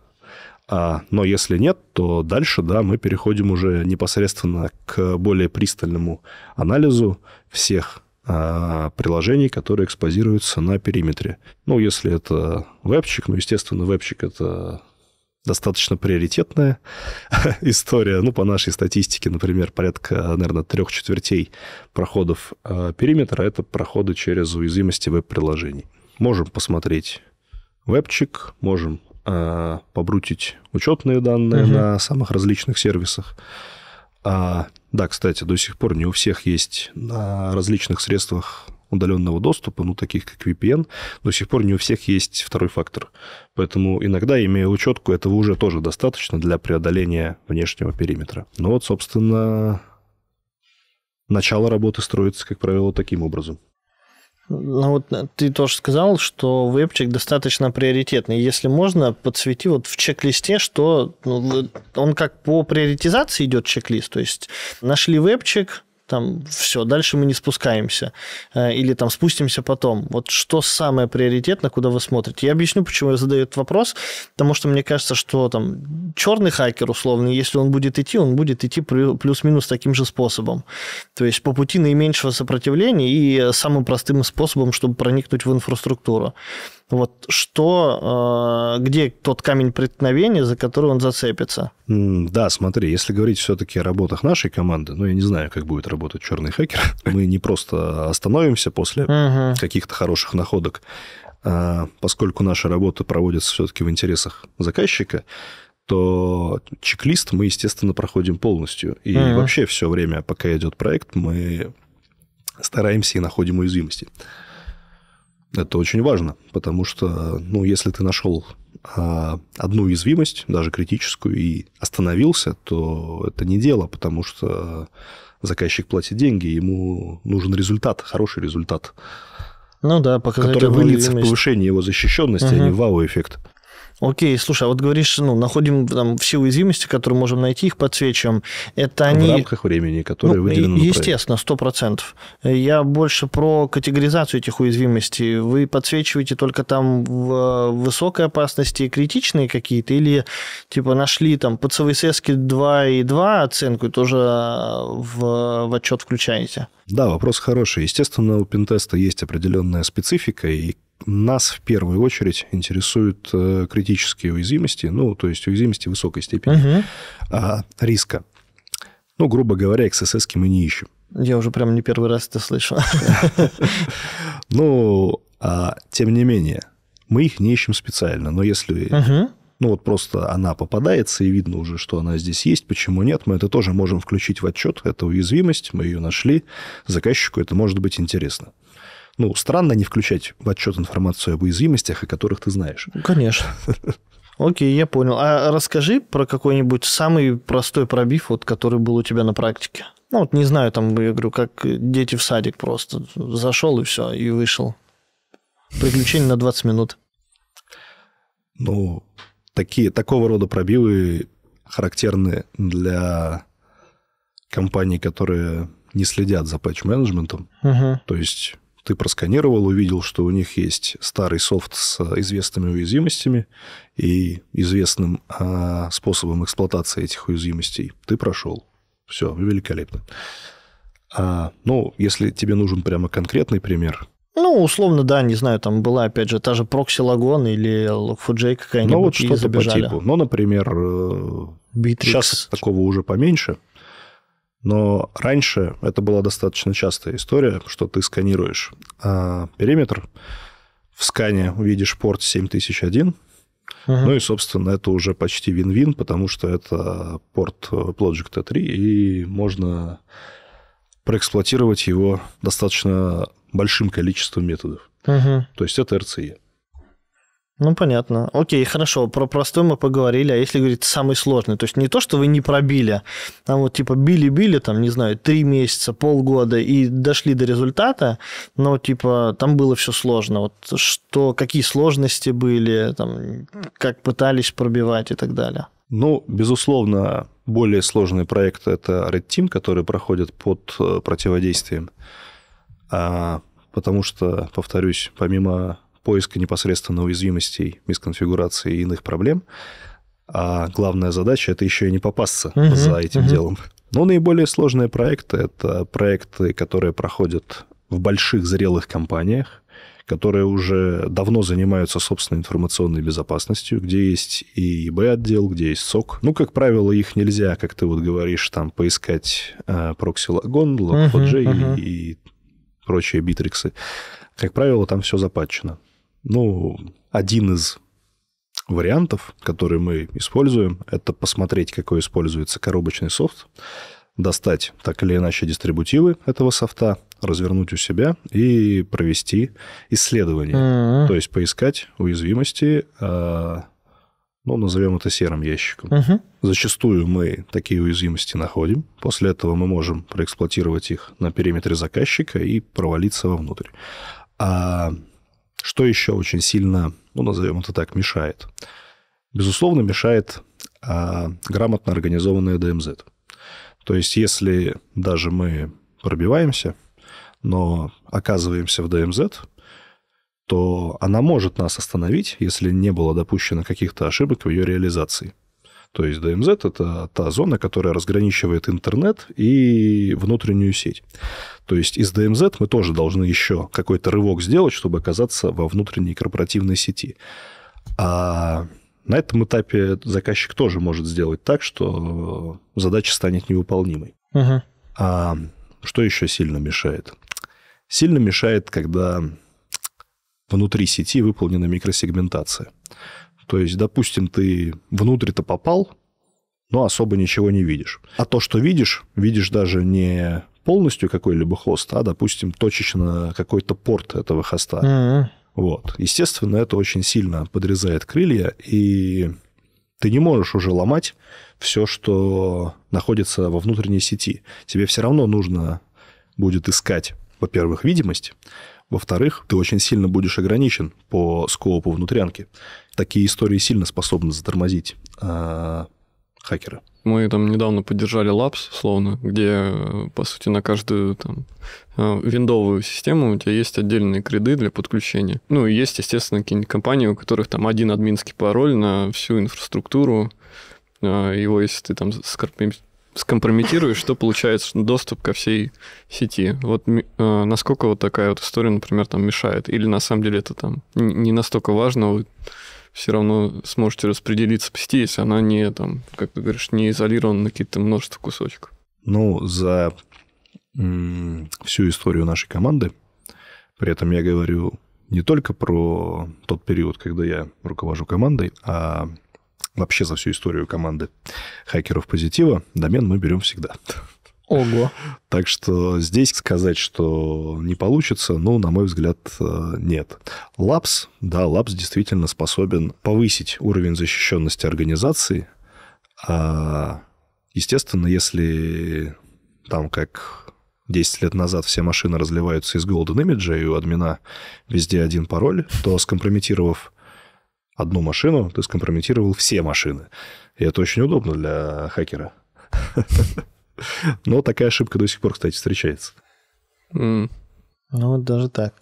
а, но если нет, то дальше, да, мы переходим уже непосредственно к более пристальному анализу всех а, приложений, которые экспозируются на периметре. Ну, если это вебчик, ну, естественно, вебчик это достаточно приоритетная [LAUGHS] история. Ну, по нашей статистике, например, порядка, наверное, трех четвертей проходов а, периметра – это проходы через уязвимости веб-приложений. Можем посмотреть вебчик, можем а, побрутить учетные данные угу. на самых различных сервисах. А, да, кстати, до сих пор не у всех есть на различных средствах удаленного доступа, ну, таких как VPN, до сих пор не у всех есть второй фактор. Поэтому иногда, имея учетку, этого уже тоже достаточно для преодоления внешнего периметра. Ну вот, собственно, начало работы строится, как правило, таким образом. Ну вот э, ты тоже сказал, что вебчик достаточно приоритетный. Если можно, подсвети вот в чек-листе, что ну, э, он как по приоритизации идет чек-лист. То есть нашли вебчик, там все, дальше мы не спускаемся, э, или там спустимся потом. Вот что самое приоритетное, куда вы смотрите? Я объясню, почему я задаю этот вопрос, потому что мне кажется, что там черный хакер условно, если он будет идти, он будет идти плюс-минус таким же способом. То есть по пути наименьшего сопротивления и самым простым способом, чтобы проникнуть в инфраструктуру. Вот что, э, где тот камень преткновения, за который он зацепится? Да, смотри, если говорить все-таки о работах нашей команды, ну, я не знаю, как будет работать черный хакер, [LAUGHS] мы не просто остановимся после каких-то хороших находок, а поскольку наша работа проводится все-таки в интересах заказчика, то чек-лист мы, естественно, проходим полностью. И угу. вообще все время, пока идет проект, мы стараемся и находим уязвимости. Это очень важно, потому что, ну, если ты нашел а, одну уязвимость, даже критическую, и остановился, то это не дело, потому что заказчик платит деньги, ему нужен результат, хороший результат. Ну да, показатель Который выльется в повышение его защищенности, угу. а не вау-эффект. Окей, слушай, а вот говоришь, ну, находим там все уязвимости, которые можем найти, их подсвечиваем. Это они... В рамках времени, которые ну, выделено Естественно, сто процентов. Я больше про категоризацию этих уязвимостей. Вы подсвечиваете только там в э, высокой опасности и критичные какие-то, или типа нашли там по и 2.2 оценку и тоже э, в, в отчет включаете? Да, вопрос хороший. Естественно, у пентеста есть определенная специфика, и нас в первую очередь интересуют э, критические уязвимости, ну, то есть уязвимости высокой степени угу. а, риска. Ну, грубо говоря, XSS мы не ищем. Я уже прям не первый раз это слышал. [LAUGHS] Ну, а, тем не менее, мы их не ищем специально, но если ну вот просто она попадается, и видно уже, что она здесь есть, почему нет, мы это тоже можем включить в отчет, это уязвимость, мы ее нашли, заказчику это может быть интересно ну, странно не включать в отчет информацию об уязвимостях, о которых ты знаешь. конечно. Окей, я понял. А расскажи про какой-нибудь самый простой пробив, вот, который был у тебя на практике. Ну, вот не знаю, там, я говорю, как дети в садик просто. Зашел и все, и вышел. Приключение на 20 минут. Ну, такие, такого рода пробивы характерны для компаний, которые не следят за патч-менеджментом. Угу. То есть ты просканировал, увидел, что у них есть старый софт с э, известными уязвимостями и известным а, способом эксплуатации этих уязвимостей, ты прошел. Все, великолепно. А, ну, если тебе нужен прямо конкретный пример, ну, условно, да, не знаю, там была, опять же, та же Proxy Logon или Log4j какая-нибудь. Ну, вот что-то по типу. Ну, например, Bittrex. Э, сейчас такого уже поменьше. Но раньше это была достаточно частая история, что ты сканируешь а, периметр, в скане увидишь порт 7001, Uh-huh. Ну и, собственно, это уже почти вин-вин, потому что это порт Logic э, T3, и можно проэксплуатировать его достаточно большим количеством методов. uh То есть это RCE. Ну, понятно. Окей, хорошо. Про простой мы поговорили, а если говорить самый сложный, то есть не то, что вы не пробили, а вот типа били-били, там, не знаю, три месяца, полгода и дошли до результата, но типа там было все сложно. Вот что, какие сложности были, там, как пытались пробивать и так далее. Ну, безусловно, более сложный проект – это Red Team, который проходит под э, противодействием. А, потому что, повторюсь, помимо поиска непосредственно уязвимостей, мисконфигурации и иных проблем. А главная задача – это еще и не попасться угу, за этим угу. делом. Но ну, наиболее сложные проекты – это проекты, которые проходят в больших зрелых компаниях, которые уже давно занимаются собственной информационной безопасностью, где есть и ИБ-отдел, e где есть СОК. Ну, как правило, их нельзя, как ты вот говоришь, там поискать э, проксилагон, лог uh-huh, uh и, и прочие битриксы. Как правило, там все запатчено. Ну, один из вариантов, который мы используем, это посмотреть, какой используется коробочный софт, достать так или иначе дистрибутивы этого софта, развернуть у себя и провести исследование. Mm-hmm. То есть поискать уязвимости, а, ну, назовем это серым ящиком. Mm-hmm. Зачастую мы такие уязвимости находим. После этого мы можем проэксплуатировать их на периметре заказчика и провалиться вовнутрь. А что еще очень сильно, ну, назовем это так, мешает? Безусловно, мешает а, грамотно организованная ДМЗ. То есть, если даже мы пробиваемся, но оказываемся в ДМЗ, то она может нас остановить, если не было допущено каких-то ошибок в ее реализации. То есть ДМЗ – это та зона, которая разграничивает интернет и внутреннюю сеть. То есть из ДМЗ мы тоже должны еще какой-то рывок сделать, чтобы оказаться во внутренней корпоративной сети. А на этом этапе заказчик тоже может сделать так, что задача станет невыполнимой. Угу. А что еще сильно мешает? Сильно мешает, когда внутри сети выполнена микросегментация. То есть, допустим, ты внутрь-то попал, но особо ничего не видишь. А то, что видишь, видишь даже не полностью какой-либо хост, а, допустим, точечно какой-то порт этого хоста. Mm-hmm. Вот. Естественно, это очень сильно подрезает крылья, и ты не можешь уже ломать все, что находится во внутренней сети. Тебе все равно нужно будет искать, во-первых, видимость, во-вторых, ты очень сильно будешь ограничен по скопу внутрянки. Такие истории сильно способны затормозить э, хакера. Мы там недавно поддержали Labs, словно, где, э, по сути, на каждую там э, виндовую систему у тебя есть отдельные креды для подключения. Ну, и есть, естественно, какие-нибудь компании, у которых там один админский пароль на всю инфраструктуру, э, его, если ты там с скомпрометируешь, что получается доступ ко всей сети. Вот э, насколько вот такая вот история, например, там мешает? Или на самом деле это там не настолько важно, вы все равно сможете распределиться по сети, если она не там, как ты говоришь, не изолирована на какие-то множество кусочков? Ну, за всю историю нашей команды, при этом я говорю не только про тот период, когда я руковожу командой, а вообще за всю историю команды хакеров позитива, домен мы берем всегда. Ого. Так что здесь сказать, что не получится, ну, на мой взгляд, э, нет. Лапс, да, Лапс действительно способен повысить уровень защищенности организации. А, естественно, если там как 10 лет назад все машины разливаются из Golden Image, а и у админа везде один пароль, то скомпрометировав одну машину, ты скомпрометировал все машины. И это очень удобно для хакера. [LAUGHS] Но такая ошибка до сих пор, кстати, встречается. Ну, даже так.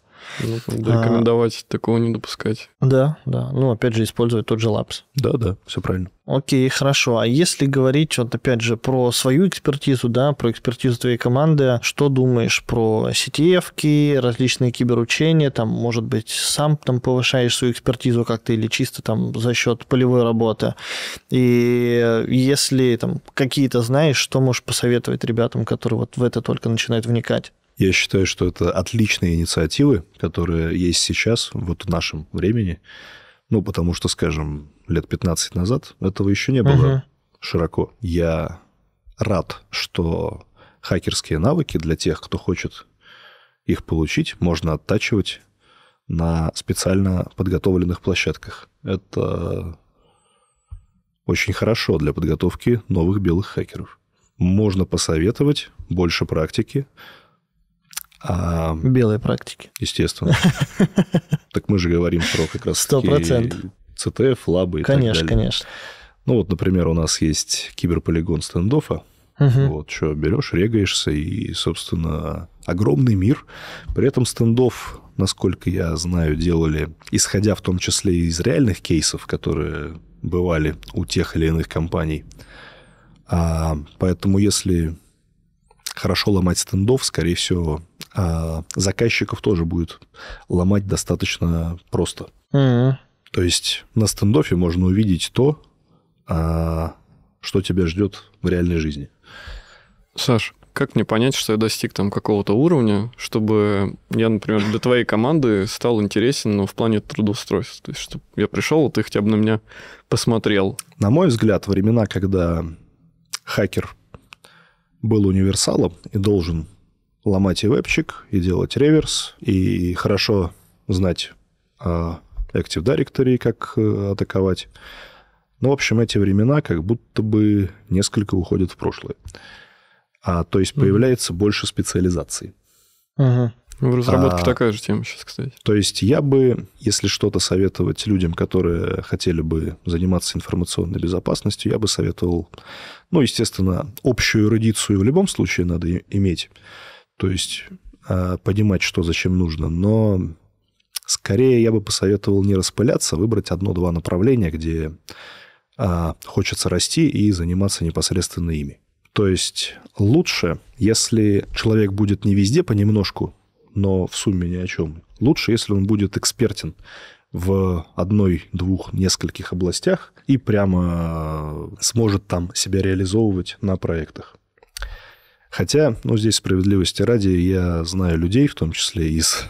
Ну, а, рекомендовать а, такого не допускать. Да, да. Ну, опять же, использовать тот же лапс. Да, да, все правильно. Окей, хорошо. А если говорить, вот опять же, про свою экспертизу, да, про экспертизу твоей команды, что думаешь про CTF, различные киберучения, там, может быть, сам там повышаешь свою экспертизу как-то или чисто там за счет полевой работы? И если там какие-то знаешь, что можешь посоветовать ребятам, которые вот в это только начинают вникать? Я считаю, что это отличные инициативы, которые есть сейчас, вот в нашем времени. Ну, потому что, скажем, лет 15 назад этого еще не было угу. широко. Я рад, что хакерские навыки для тех, кто хочет их получить, можно оттачивать на специально подготовленных площадках. Это очень хорошо для подготовки новых белых хакеров. Можно посоветовать больше практики, а... Белые практики. Естественно. [LAUGHS] Так мы же говорим про как раз... Сто процентов. ЦТФ, лабы и так далее. Конечно, конечно. Ну вот, например, у нас есть киберполигон стендофа. Вот что, берешь, регаешься, и, собственно, огромный мир. При этом стендов, насколько я знаю, делали, исходя в том числе из реальных кейсов, которые бывали у тех или иных компаний. А, поэтому если хорошо ломать стендов, скорее всего, а заказчиков тоже будет ломать достаточно просто. Mm-hmm. То есть на стендофе можно увидеть то, а, что тебя ждет в реальной жизни. Саш, как мне понять, что я достиг там какого-то уровня, чтобы я, например, для твоей команды стал интересен, но в плане трудоустройства? То есть, чтобы я пришел, ты хотя бы на меня посмотрел. На мой взгляд, времена, когда хакер был универсалом и должен ломать и вебчик, и делать реверс, и хорошо знать о а, Active Directory, как э, атаковать. Ну, в общем, эти времена как будто бы несколько уходят в прошлое. А, то есть появляется mm-hmm. больше специализации. Ага. В ну, разработке а, такая же тема сейчас, кстати. То есть я бы, если что-то советовать людям, которые хотели бы заниматься информационной безопасностью, я бы советовал, ну, естественно, общую эрудицию в любом случае надо иметь. То есть а, понимать, что зачем нужно. Но скорее я бы посоветовал не распыляться, а выбрать одно-два направления, где а, хочется расти и заниматься непосредственно ими. То есть лучше, если человек будет не везде понемножку но в сумме ни о чем. Лучше, если он будет экспертен в одной, двух, нескольких областях и прямо э, сможет там себя реализовывать на проектах. Хотя, ну, здесь справедливости ради, я знаю людей, в том числе из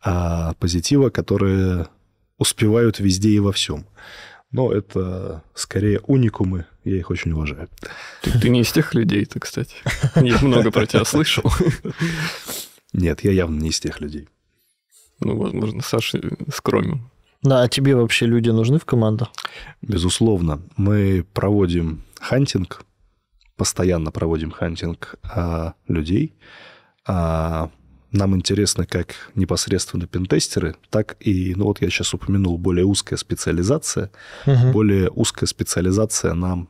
а, позитива, которые успевают везде и во всем. Но это скорее уникумы, я их очень уважаю. Ты, ты не из тех людей-то, кстати. Я много про тебя слышал. [LAUGHS] Нет, я явно не из тех людей. Ну, возможно, Саша скромен. Да, ну, а тебе вообще люди нужны в команду? Безусловно. Мы проводим хантинг, постоянно проводим хантинг а, людей. А, нам интересно как непосредственно пентестеры, так и, ну вот я сейчас упомянул, более узкая специализация. Угу. Более узкая специализация нам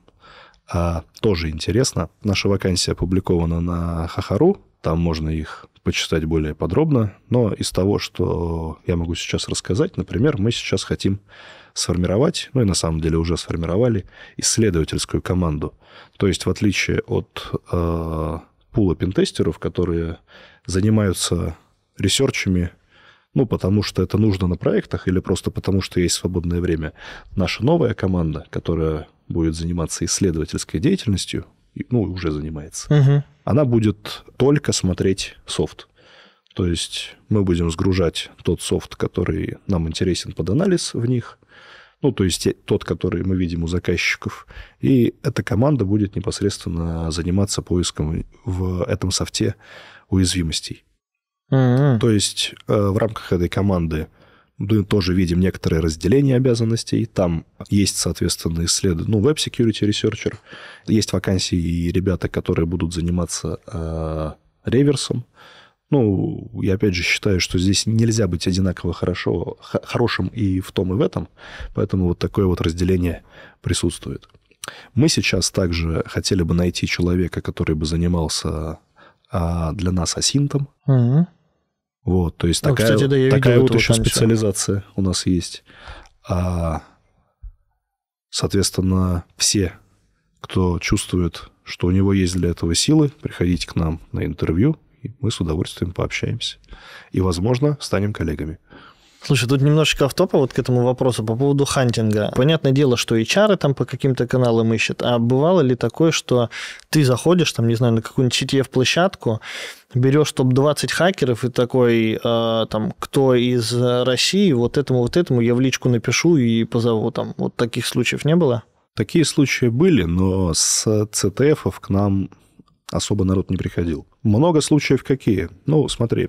а, тоже интересна. Наша вакансия опубликована на Хахару, там можно их почитать более подробно. Но из того, что я могу сейчас рассказать, например, мы сейчас хотим сформировать, ну и на самом деле уже сформировали, исследовательскую команду. То есть в отличие от э, пула пентестеров, которые занимаются ресерчами, ну, потому что это нужно на проектах или просто потому что есть свободное время, наша новая команда, которая будет заниматься исследовательской деятельностью, ну, уже занимается, угу она будет только смотреть софт. То есть мы будем сгружать тот софт, который нам интересен под анализ в них, ну, то есть тот, который мы видим у заказчиков. И эта команда будет непосредственно заниматься поиском в этом софте уязвимостей. Mm-hmm. То есть э, в рамках этой команды мы тоже видим некоторые разделения обязанностей. Там есть, соответственно, исследования, ну, веб секьюрити researcher. Есть вакансии и ребята, которые будут заниматься э, реверсом. Ну, я опять же считаю, что здесь нельзя быть одинаково хорошо, хорошим и в том, и в этом. Поэтому вот такое вот разделение присутствует. Мы сейчас также хотели бы найти человека, который бы занимался а, для нас асинтом. Mm-hmm. Вот, то есть ну, такая, кстати, да, я такая вот еще танча. специализация у нас есть. А, соответственно, все, кто чувствует, что у него есть для этого силы, приходите к нам на интервью, и мы с удовольствием пообщаемся. И, возможно, станем коллегами. Слушай, тут немножечко автопа вот к этому вопросу по поводу хантинга. Понятное дело, что HR там по каким-то каналам ищет, а бывало ли такое, что ты заходишь, там, не знаю, на какую-нибудь CTF-площадку, берешь топ-20 хакеров и такой, э, там, кто из России, вот этому, вот этому я в личку напишу и позову там. Вот таких случаев не было? Такие случаи были, но с CTF к нам особо народ не приходил. Много случаев какие? Ну, смотри,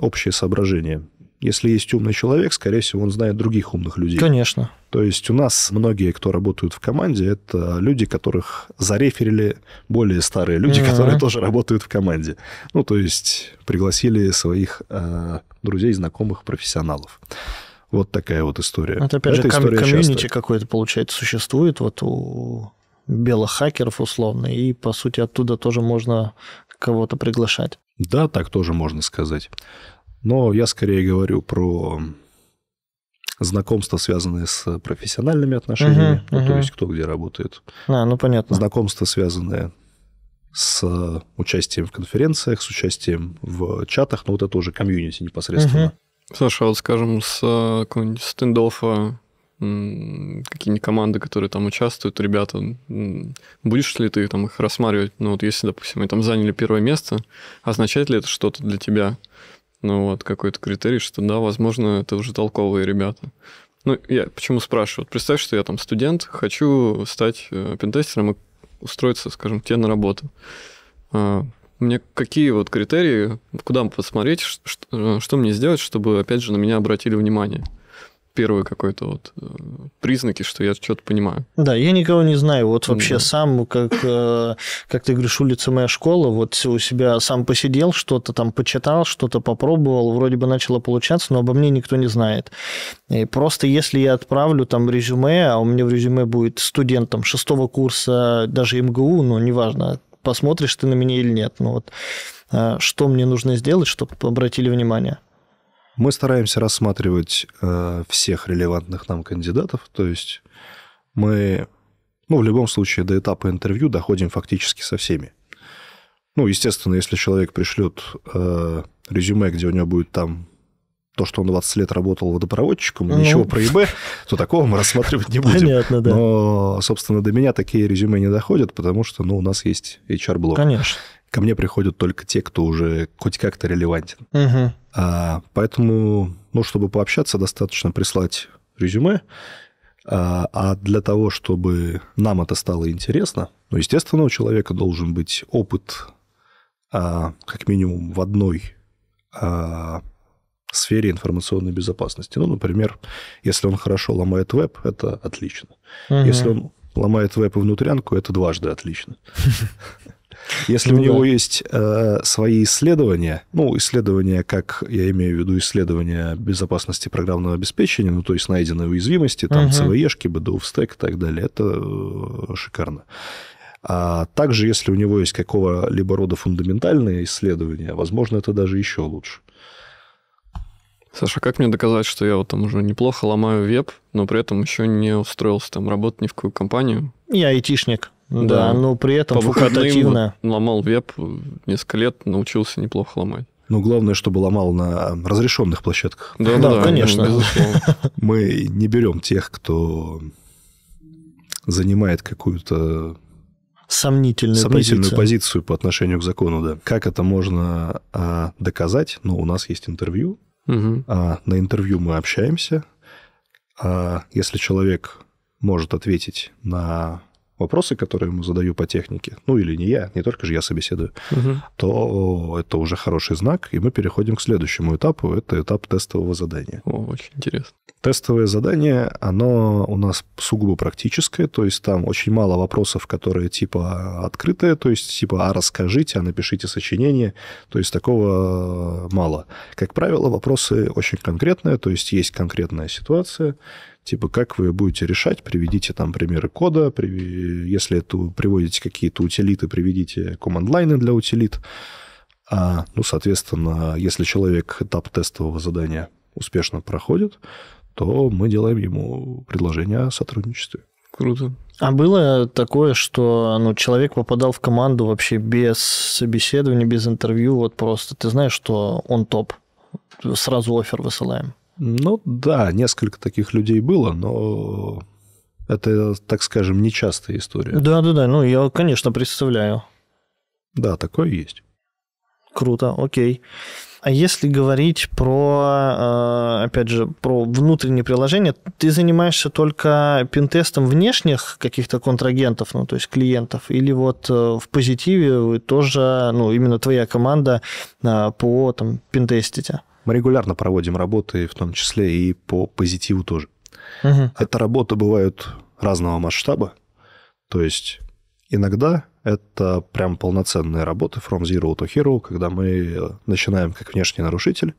общее соображение. Если есть умный человек, скорее всего, он знает других умных людей. Конечно. То есть у нас многие, кто работают в команде, это люди, которых зареферили более старые люди, mm-hmm. которые тоже работают в команде. Ну, то есть пригласили своих э, друзей, знакомых, профессионалов. Вот такая вот история. Это опять же ком- комьюнити часто... какое-то, получается, существует вот у белых хакеров условно, и, по сути, оттуда тоже можно кого-то приглашать. Да, так тоже можно сказать. Но я скорее говорю про знакомства, связанные с профессиональными отношениями, угу, ну, угу. то есть кто где работает. А, ну понятно. Знакомства, связанные с участием в конференциях, с участием в чатах, ну вот это уже комьюнити непосредственно. Угу. Саша, а вот скажем, с э, какого-нибудь стендофа какие-нибудь команды, которые там участвуют, ребята, будешь ли ты там их рассматривать? Ну вот если, допустим, мы там заняли первое место, означает ли это что-то для тебя? ну вот какой-то критерий, что да, возможно, это уже толковые ребята. Ну, я почему спрашиваю? Представь, что я там студент, хочу стать э, пентестером и устроиться, скажем, тебе на работу. А, мне какие вот критерии, куда посмотреть, что, что мне сделать, чтобы, опять же, на меня обратили внимание? первые какой-то вот э, признаки, что я что-то понимаю. Да, я никого не знаю. Вот вообще да. сам, как, э, как ты говоришь, улица моя школа, вот у себя сам посидел, что-то там почитал, что-то попробовал, вроде бы начало получаться, но обо мне никто не знает. И просто если я отправлю там резюме, а у меня в резюме будет студентом шестого курса, даже МГУ, ну, неважно, посмотришь ты на меня или нет, ну вот э, что мне нужно сделать, чтобы обратили внимание? Мы стараемся рассматривать э, всех релевантных нам кандидатов, то есть мы, ну, в любом случае, до этапа интервью доходим фактически со всеми. Ну, естественно, если человек пришлет э, резюме, где у него будет там то, что он 20 лет работал водопроводчиком, ну. ничего про ИБ, то такого мы рассматривать не будем. Понятно, да. Но, собственно, до меня такие резюме не доходят, потому что, ну, у нас есть HR-блок. Конечно ко мне приходят только те, кто уже хоть как-то релевантен. Угу. А, поэтому, ну, чтобы пообщаться, достаточно прислать резюме. А, а для того, чтобы нам это стало интересно, ну, естественно, у человека должен быть опыт а, как минимум в одной а, сфере информационной безопасности. Ну, например, если он хорошо ломает веб, это отлично. Угу. Если он ломает веб и внутрянку, это дважды отлично. [LAUGHS] Если ну, у него да. есть э, свои исследования, ну, исследования, как я имею в виду исследования безопасности программного обеспечения, ну, то есть найденные уязвимости, там, угу. ЦВЕшки, БДУФ стек и так далее, это э, шикарно. А также, если у него есть какого-либо рода фундаментальные исследования, возможно, это даже еще лучше. Саша, как мне доказать, что я вот там уже неплохо ломаю веб, но при этом еще не устроился там работать ни в какую компанию? Я айтишник. Ну да, но при этом По факультативно. ломал веб несколько лет, научился неплохо ломать. Ну, главное, чтобы ломал на разрешенных площадках. Да, да, да конечно. [LAUGHS] Мы не берем тех, кто занимает какую-то сомнительную, сомнительную позицию. позицию по отношению к закону, да. Как это можно а, доказать? Ну, у нас есть интервью. Угу. А, на интервью мы общаемся. А, если человек может ответить на вопросы, которые я ему задаю по технике, ну или не я, не только же я собеседую, угу. то это уже хороший знак, и мы переходим к следующему этапу, это этап тестового задания. О, очень интересно. Тестовое задание, оно у нас сугубо практическое, то есть там очень мало вопросов, которые типа открытые, то есть типа «а расскажите», «а напишите сочинение», то есть такого мало. Как правило, вопросы очень конкретные, то есть есть конкретная ситуация, Типа, как вы будете решать, приведите там примеры кода, при... если это приводите какие-то утилиты, приведите команд-лайны для утилит. А, ну, соответственно, если человек этап тестового задания успешно проходит, то мы делаем ему предложение о сотрудничестве. Круто. А было такое, что ну, человек попадал в команду вообще без собеседования, без интервью, вот просто ты знаешь, что он топ, сразу офер высылаем? Ну да, несколько таких людей было, но это, так скажем, нечастая история. Да, да, да. Ну, я, конечно, представляю. Да, такое есть. Круто, окей. А если говорить про, а, опять же, про внутренние приложения, ты занимаешься только пинтестом внешних каких-то контрагентов, ну, то есть клиентов, или вот э, в позитиве вы тоже, ну, именно твоя команда а, по там пентестите? Мы регулярно проводим работы, в том числе и по позитиву тоже. Угу. Это работы бывают разного масштаба. То есть иногда это прям полноценные работы from zero to hero, когда мы э, начинаем как внешний нарушитель,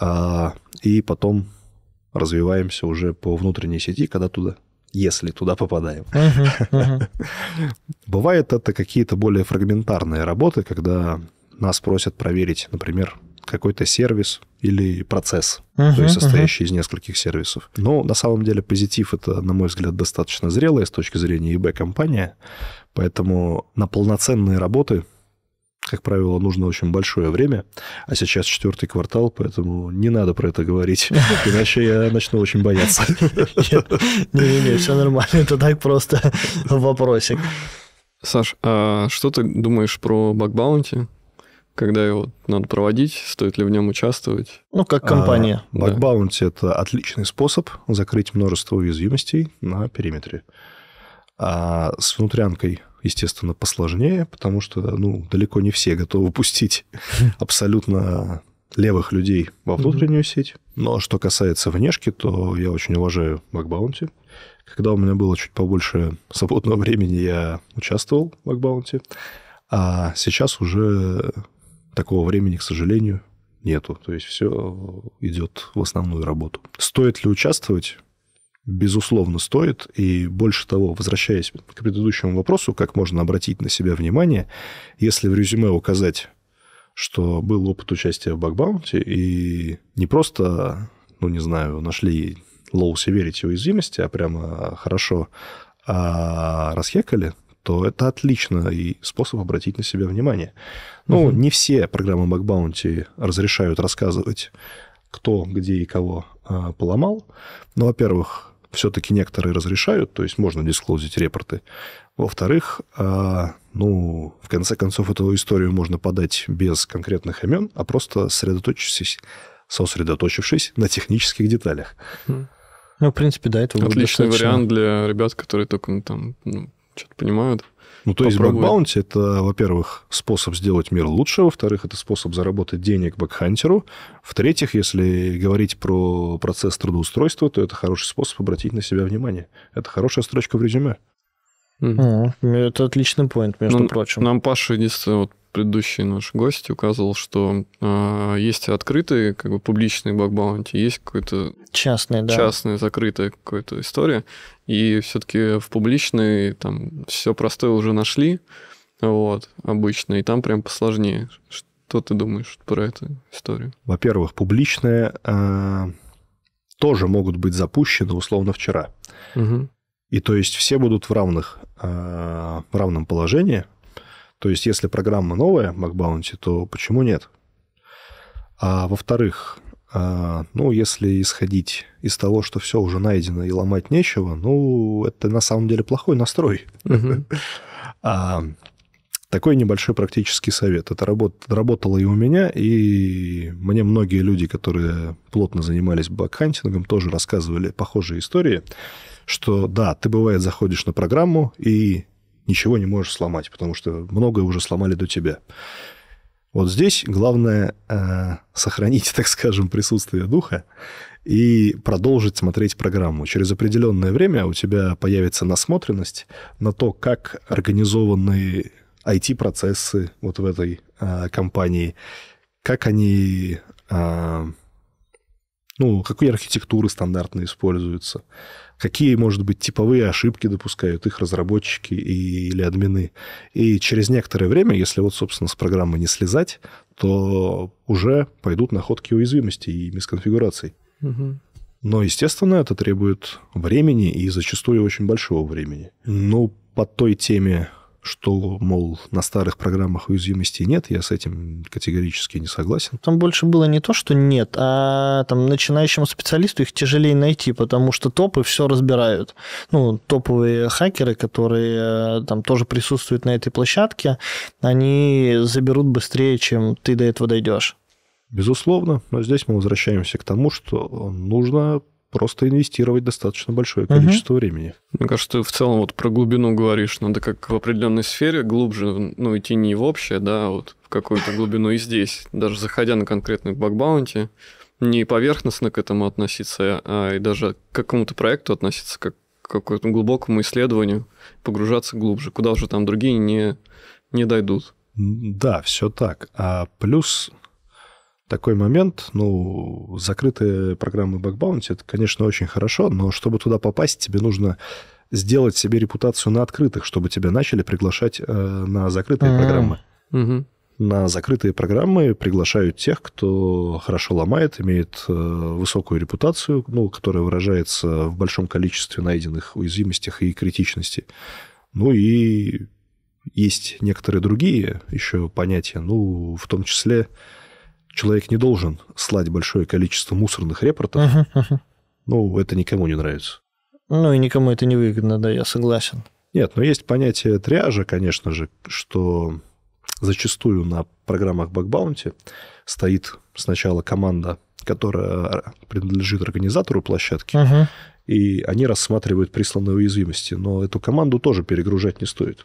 а, и потом развиваемся уже по внутренней сети, когда туда, если туда попадаем. [LAUGHS] Бывает это какие-то более фрагментарные работы, когда нас просят проверить, например, какой-то сервис или процесс, uh-huh, то есть состоящий uh-huh. из нескольких сервисов. Но на самом деле позитив это, на мой взгляд, достаточно зрелая с точки зрения eBay компания, поэтому на полноценные работы как правило, нужно очень большое время, а сейчас четвертый квартал, поэтому не надо про это говорить, [LAUGHS] иначе я начну очень бояться. Не-не-не, все нормально, это так просто вопросик. Саш, а что ты думаешь про баг-баунти? когда его надо проводить, стоит ли в нем участвовать. Ну, как а, компания. А, Bug да. это отличный способ закрыть множество уязвимостей на периметре. А с внутрянкой, естественно, посложнее, потому что ну, далеко не все готовы пустить [LAUGHS] абсолютно левых людей во внутреннюю сеть. Но что касается внешки, то я очень уважаю Bug Когда у меня было чуть побольше [LAUGHS] свободного времени, я участвовал в Bug А сейчас уже Такого времени, к сожалению, нету. То есть все идет в основную работу. Стоит ли участвовать? Безусловно, стоит. И больше того, возвращаясь к предыдущему вопросу, как можно обратить на себя внимание, если в резюме указать, что был опыт участия в бакбаунте, и не просто, ну не знаю, нашли low severity уязвимости, а прямо хорошо а расхекали, то это отличный способ обратить на себя внимание. Ну, угу. не все программы MacBounty разрешают рассказывать, кто, где и кого э, поломал. Но, ну, во-первых, все-таки некоторые разрешают, то есть можно дисклозить репорты. Во-вторых, э, ну, в конце концов, эту историю можно подать без конкретных имен, а просто сосредоточившись, сосредоточившись на технических деталях. Ну, в принципе, да, это Отличный вариант для ребят, которые только ну, там ну, что-то понимают. Ну, то есть бакбаунти – это, во-первых, способ сделать мир лучше, во-вторых, это способ заработать денег бэкхантеру, в-третьих, если говорить про процесс трудоустройства, то это хороший способ обратить на себя внимание. Это хорошая строчка в резюме. Mm. Mm. Это отличный поинт, между Но прочим. Нам Паша единственное вот предыдущий наш гость указывал, что э, есть открытые, как бы публичные баг-баунти, есть какой-то... Частный, да. Частная, закрытая какая-то история. И все-таки в публичной там все простое уже нашли, вот, обычно, и там прям посложнее. Что ты думаешь про эту историю? Во-первых, публичные э, тоже могут быть запущены условно вчера. Угу. И то есть все будут в равных, э, в равном положении, то есть, если программа новая, MacBounty, то почему нет? А во-вторых, а, ну, если исходить из того, что все уже найдено и ломать нечего, ну, это на самом деле плохой настрой. [LAUGHS] А, такой небольшой практический совет. Это работало и у меня, и мне многие люди, которые плотно занимались бакхантингом, тоже рассказывали похожие истории, что да, ты бывает заходишь на программу, и ничего не можешь сломать, потому что многое уже сломали до тебя. Вот здесь главное э, сохранить, [LAUGHS] так скажем, присутствие духа и продолжить смотреть программу. Через определенное время у тебя появится насмотренность на то, как организованы IT-процессы вот в этой э, компании, как они, э, ну, какие архитектуры стандартно используются, какие, может быть, типовые ошибки допускают их разработчики и, или админы. И через некоторое время, если вот, собственно, с программы не слезать, то уже пойдут находки уязвимостей и мисконфигураций. Угу. Но, естественно, это требует времени и зачастую очень большого времени. Ну, по той теме, что, мол, на старых программах уязвимости нет, я с этим категорически не согласен. Там больше было не то, что нет, а там начинающему специалисту их тяжелее найти, потому что топы все разбирают. Ну, топовые хакеры, которые э, там тоже присутствуют на этой площадке, они заберут быстрее, чем ты до этого дойдешь. Безусловно, но здесь мы возвращаемся к тому, что нужно просто инвестировать достаточно большое количество угу. времени. Мне кажется, ты в целом вот про глубину говоришь, надо как в определенной сфере глубже, ну, идти не в общее, да, а вот в какую-то глубину и здесь, даже заходя на конкретный бакбаунти, не поверхностно к этому относиться, а, а и даже к какому-то проекту относиться как к какому-то глубокому исследованию, погружаться глубже, куда уже там другие не, не дойдут. Да, все так. А плюс такой момент, ну, закрытые программы бэкбаунти, это, конечно, очень хорошо, но чтобы туда попасть, тебе нужно сделать себе репутацию на открытых, чтобы тебя начали приглашать э, на закрытые а а программы. На закрытые программы приглашают тех, кто хорошо ломает, имеет э, высокую репутацию, ну, которая выражается в большом количестве найденных уязвимостях и критичности. Ну и есть некоторые другие еще понятия, ну, в том числе человек не должен слать большое количество мусорных репортов. Uh-huh, uh-huh. Ну, это никому не нравится. Ну, и никому это не выгодно, да, я согласен. Нет, но есть понятие триажа, конечно же, что зачастую на программах бэкбаунти стоит сначала команда, которая принадлежит организатору площадки, uh-huh. и они рассматривают присланные уязвимости. Но эту команду тоже перегружать не стоит.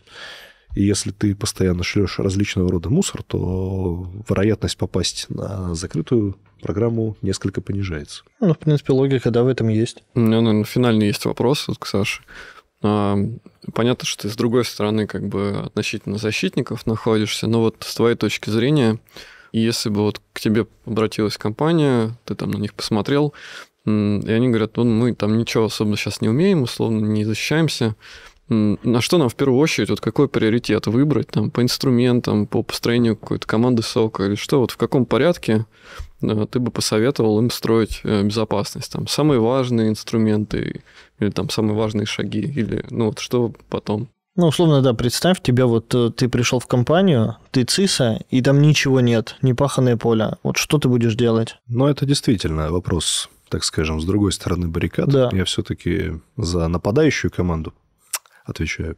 И если ты постоянно шлешь различного рода мусор, то вероятность попасть на закрытую программу несколько понижается. Ну, в принципе, логика, да, в этом есть. У ну, меня, ну, наверное, ну, финальный есть вопрос вот к Саше. А, понятно, что ты с другой стороны как бы относительно защитников находишься, но вот с твоей точки зрения, если бы вот к тебе обратилась компания, ты там на них посмотрел, и они говорят, ну, мы там ничего особо сейчас не умеем, условно не защищаемся, на что нам в первую очередь, вот какой приоритет выбрать, там, по инструментам, по построению какой-то команды сока, или что, вот в каком порядке э, ты бы посоветовал им строить э, безопасность, там, самые важные инструменты, или там самые важные шаги, или, ну, вот что потом? Ну, условно, да, представь, тебя вот э, ты пришел в компанию, ты ЦИСа, и там ничего нет, не паханное поле. Вот что ты будешь делать? Ну, это действительно вопрос так скажем, с другой стороны баррикад. Да. Я все-таки за нападающую команду, Отвечаю.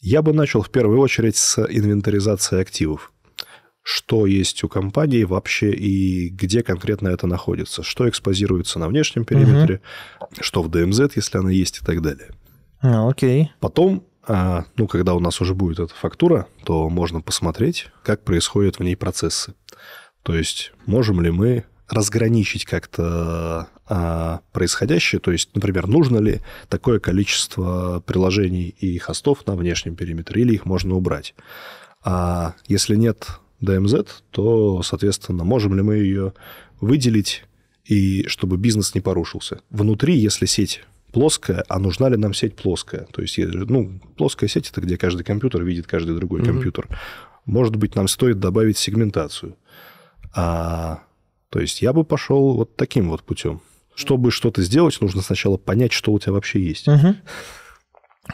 Я бы начал в первую очередь с инвентаризации активов. Что есть у компании вообще и где конкретно это находится. Что экспозируется на внешнем периметре, угу. что в ДМЗ, если она есть и так далее. А, окей. Потом а, ну, когда у нас уже будет эта фактура, то можно посмотреть, как происходят в ней процессы. То есть, можем ли мы разграничить как-то а, происходящее. То есть, например, нужно ли такое количество приложений и хостов на внешнем периметре, или их можно убрать. А если нет DMZ, то, соответственно, можем ли мы ее выделить, и чтобы бизнес не порушился. Внутри, если сеть плоская, а нужна ли нам сеть плоская? То есть, ну, плоская сеть – это где каждый компьютер видит каждый другой mm-hmm. компьютер. Может быть, нам стоит добавить сегментацию. А, то есть я бы пошел вот таким вот путем. Чтобы что-то сделать, нужно сначала понять, что у тебя вообще есть. Угу.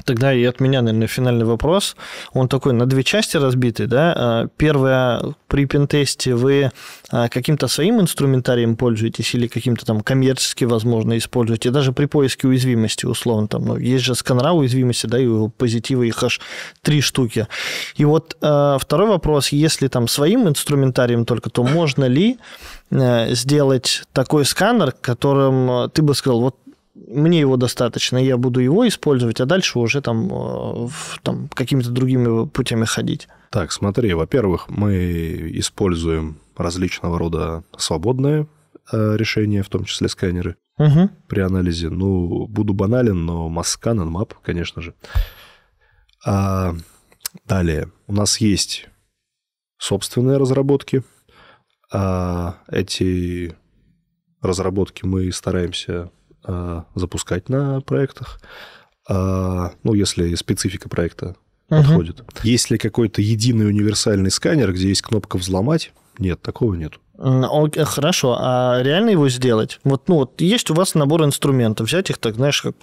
Тогда и от меня, наверное, финальный вопрос. Он такой на две части разбитый, да? А, первое, при пентесте вы а, каким-то своим инструментарием пользуетесь или каким-то там коммерчески, возможно, используете? Даже при поиске уязвимости, условно, там, ну, есть же сканера уязвимости, да, и у позитива их аж три штуки. И вот а, второй вопрос, если там своим инструментарием только, то можно ли Э, сделать такой сканер, которым э, ты бы сказал, вот мне его достаточно, я буду его использовать, а дальше уже там, э, там какими-то другими путями ходить. Так, смотри, во-первых, мы используем различного рода свободные решения, в том числе сканеры, угу. при анализе. Ну, буду банален, но Маскан и Map, конечно же. А далее, у нас есть собственные разработки – а эти разработки мы стараемся а, запускать на проектах. А, ну, если специфика проекта угу. подходит. Есть ли какой-то единый универсальный сканер, где есть кнопка «взломать»? Нет, такого нет. Э, хорошо, а реально его сделать? Вот, ну, вот есть у вас набор инструментов, взять их так, знаешь, как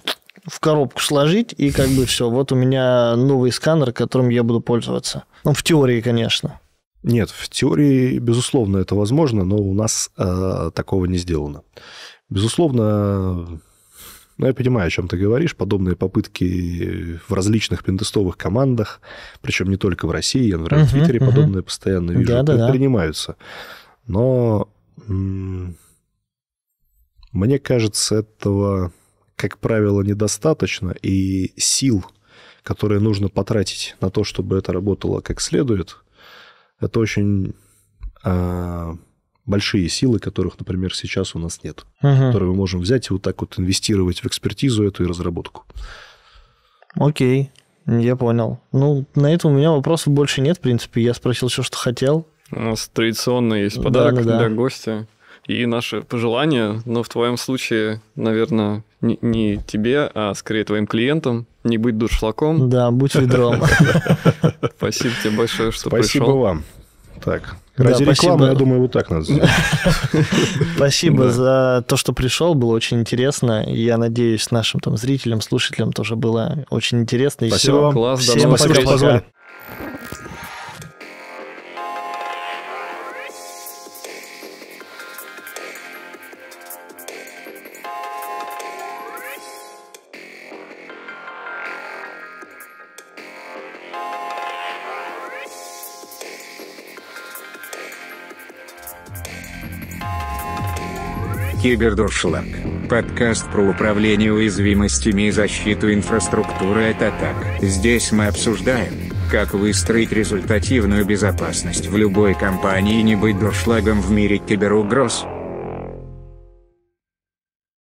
в коробку сложить, и как бы все, вот у меня новый сканер, которым я буду пользоваться. Ну, в теории, конечно. Нет, в теории, безусловно, это возможно, но у нас э, такого не сделано. Безусловно, ну, я понимаю, о чем ты говоришь. Подобные попытки в различных пентестовых командах, причем не только в России, я, например, угу, в Твиттере угу. подобные постоянно вижу, да, предпринимаются. Да, да. Но мне кажется, этого, как правило, недостаточно, и сил, которые нужно потратить на то, чтобы это работало как следует – это очень а, большие силы, которых, например, сейчас у нас нет, угу. которые мы можем взять и вот так вот инвестировать в экспертизу эту и разработку. Окей, я понял. Ну, на это у меня вопросов больше нет, в принципе. Я спросил все, что хотел. У нас традиционно есть подарок да, да, да. для гостя и наши пожелания, но в твоем случае, наверное, не, не тебе, а скорее твоим клиентам, не быть дуршлаком. Да, будь ведром. [LAUGHS] Спасибо тебе большое, что пришел. Спасибо вам. Так, Ради да, рекламы, спасибо. я думаю, вот так надо сделать. [LAUGHS] Спасибо за то, что пришел, было очень интересно. Я надеюсь, нашим там зрителям, слушателям тоже было очень интересно. Спасибо вам. До новых встреч. Кибердуршлаг. Подкаст про управление уязвимостями и защиту инфраструктуры от атак. Здесь мы обсуждаем, как выстроить результативную безопасность в любой компании и не быть дуршлагом в мире киберугроз.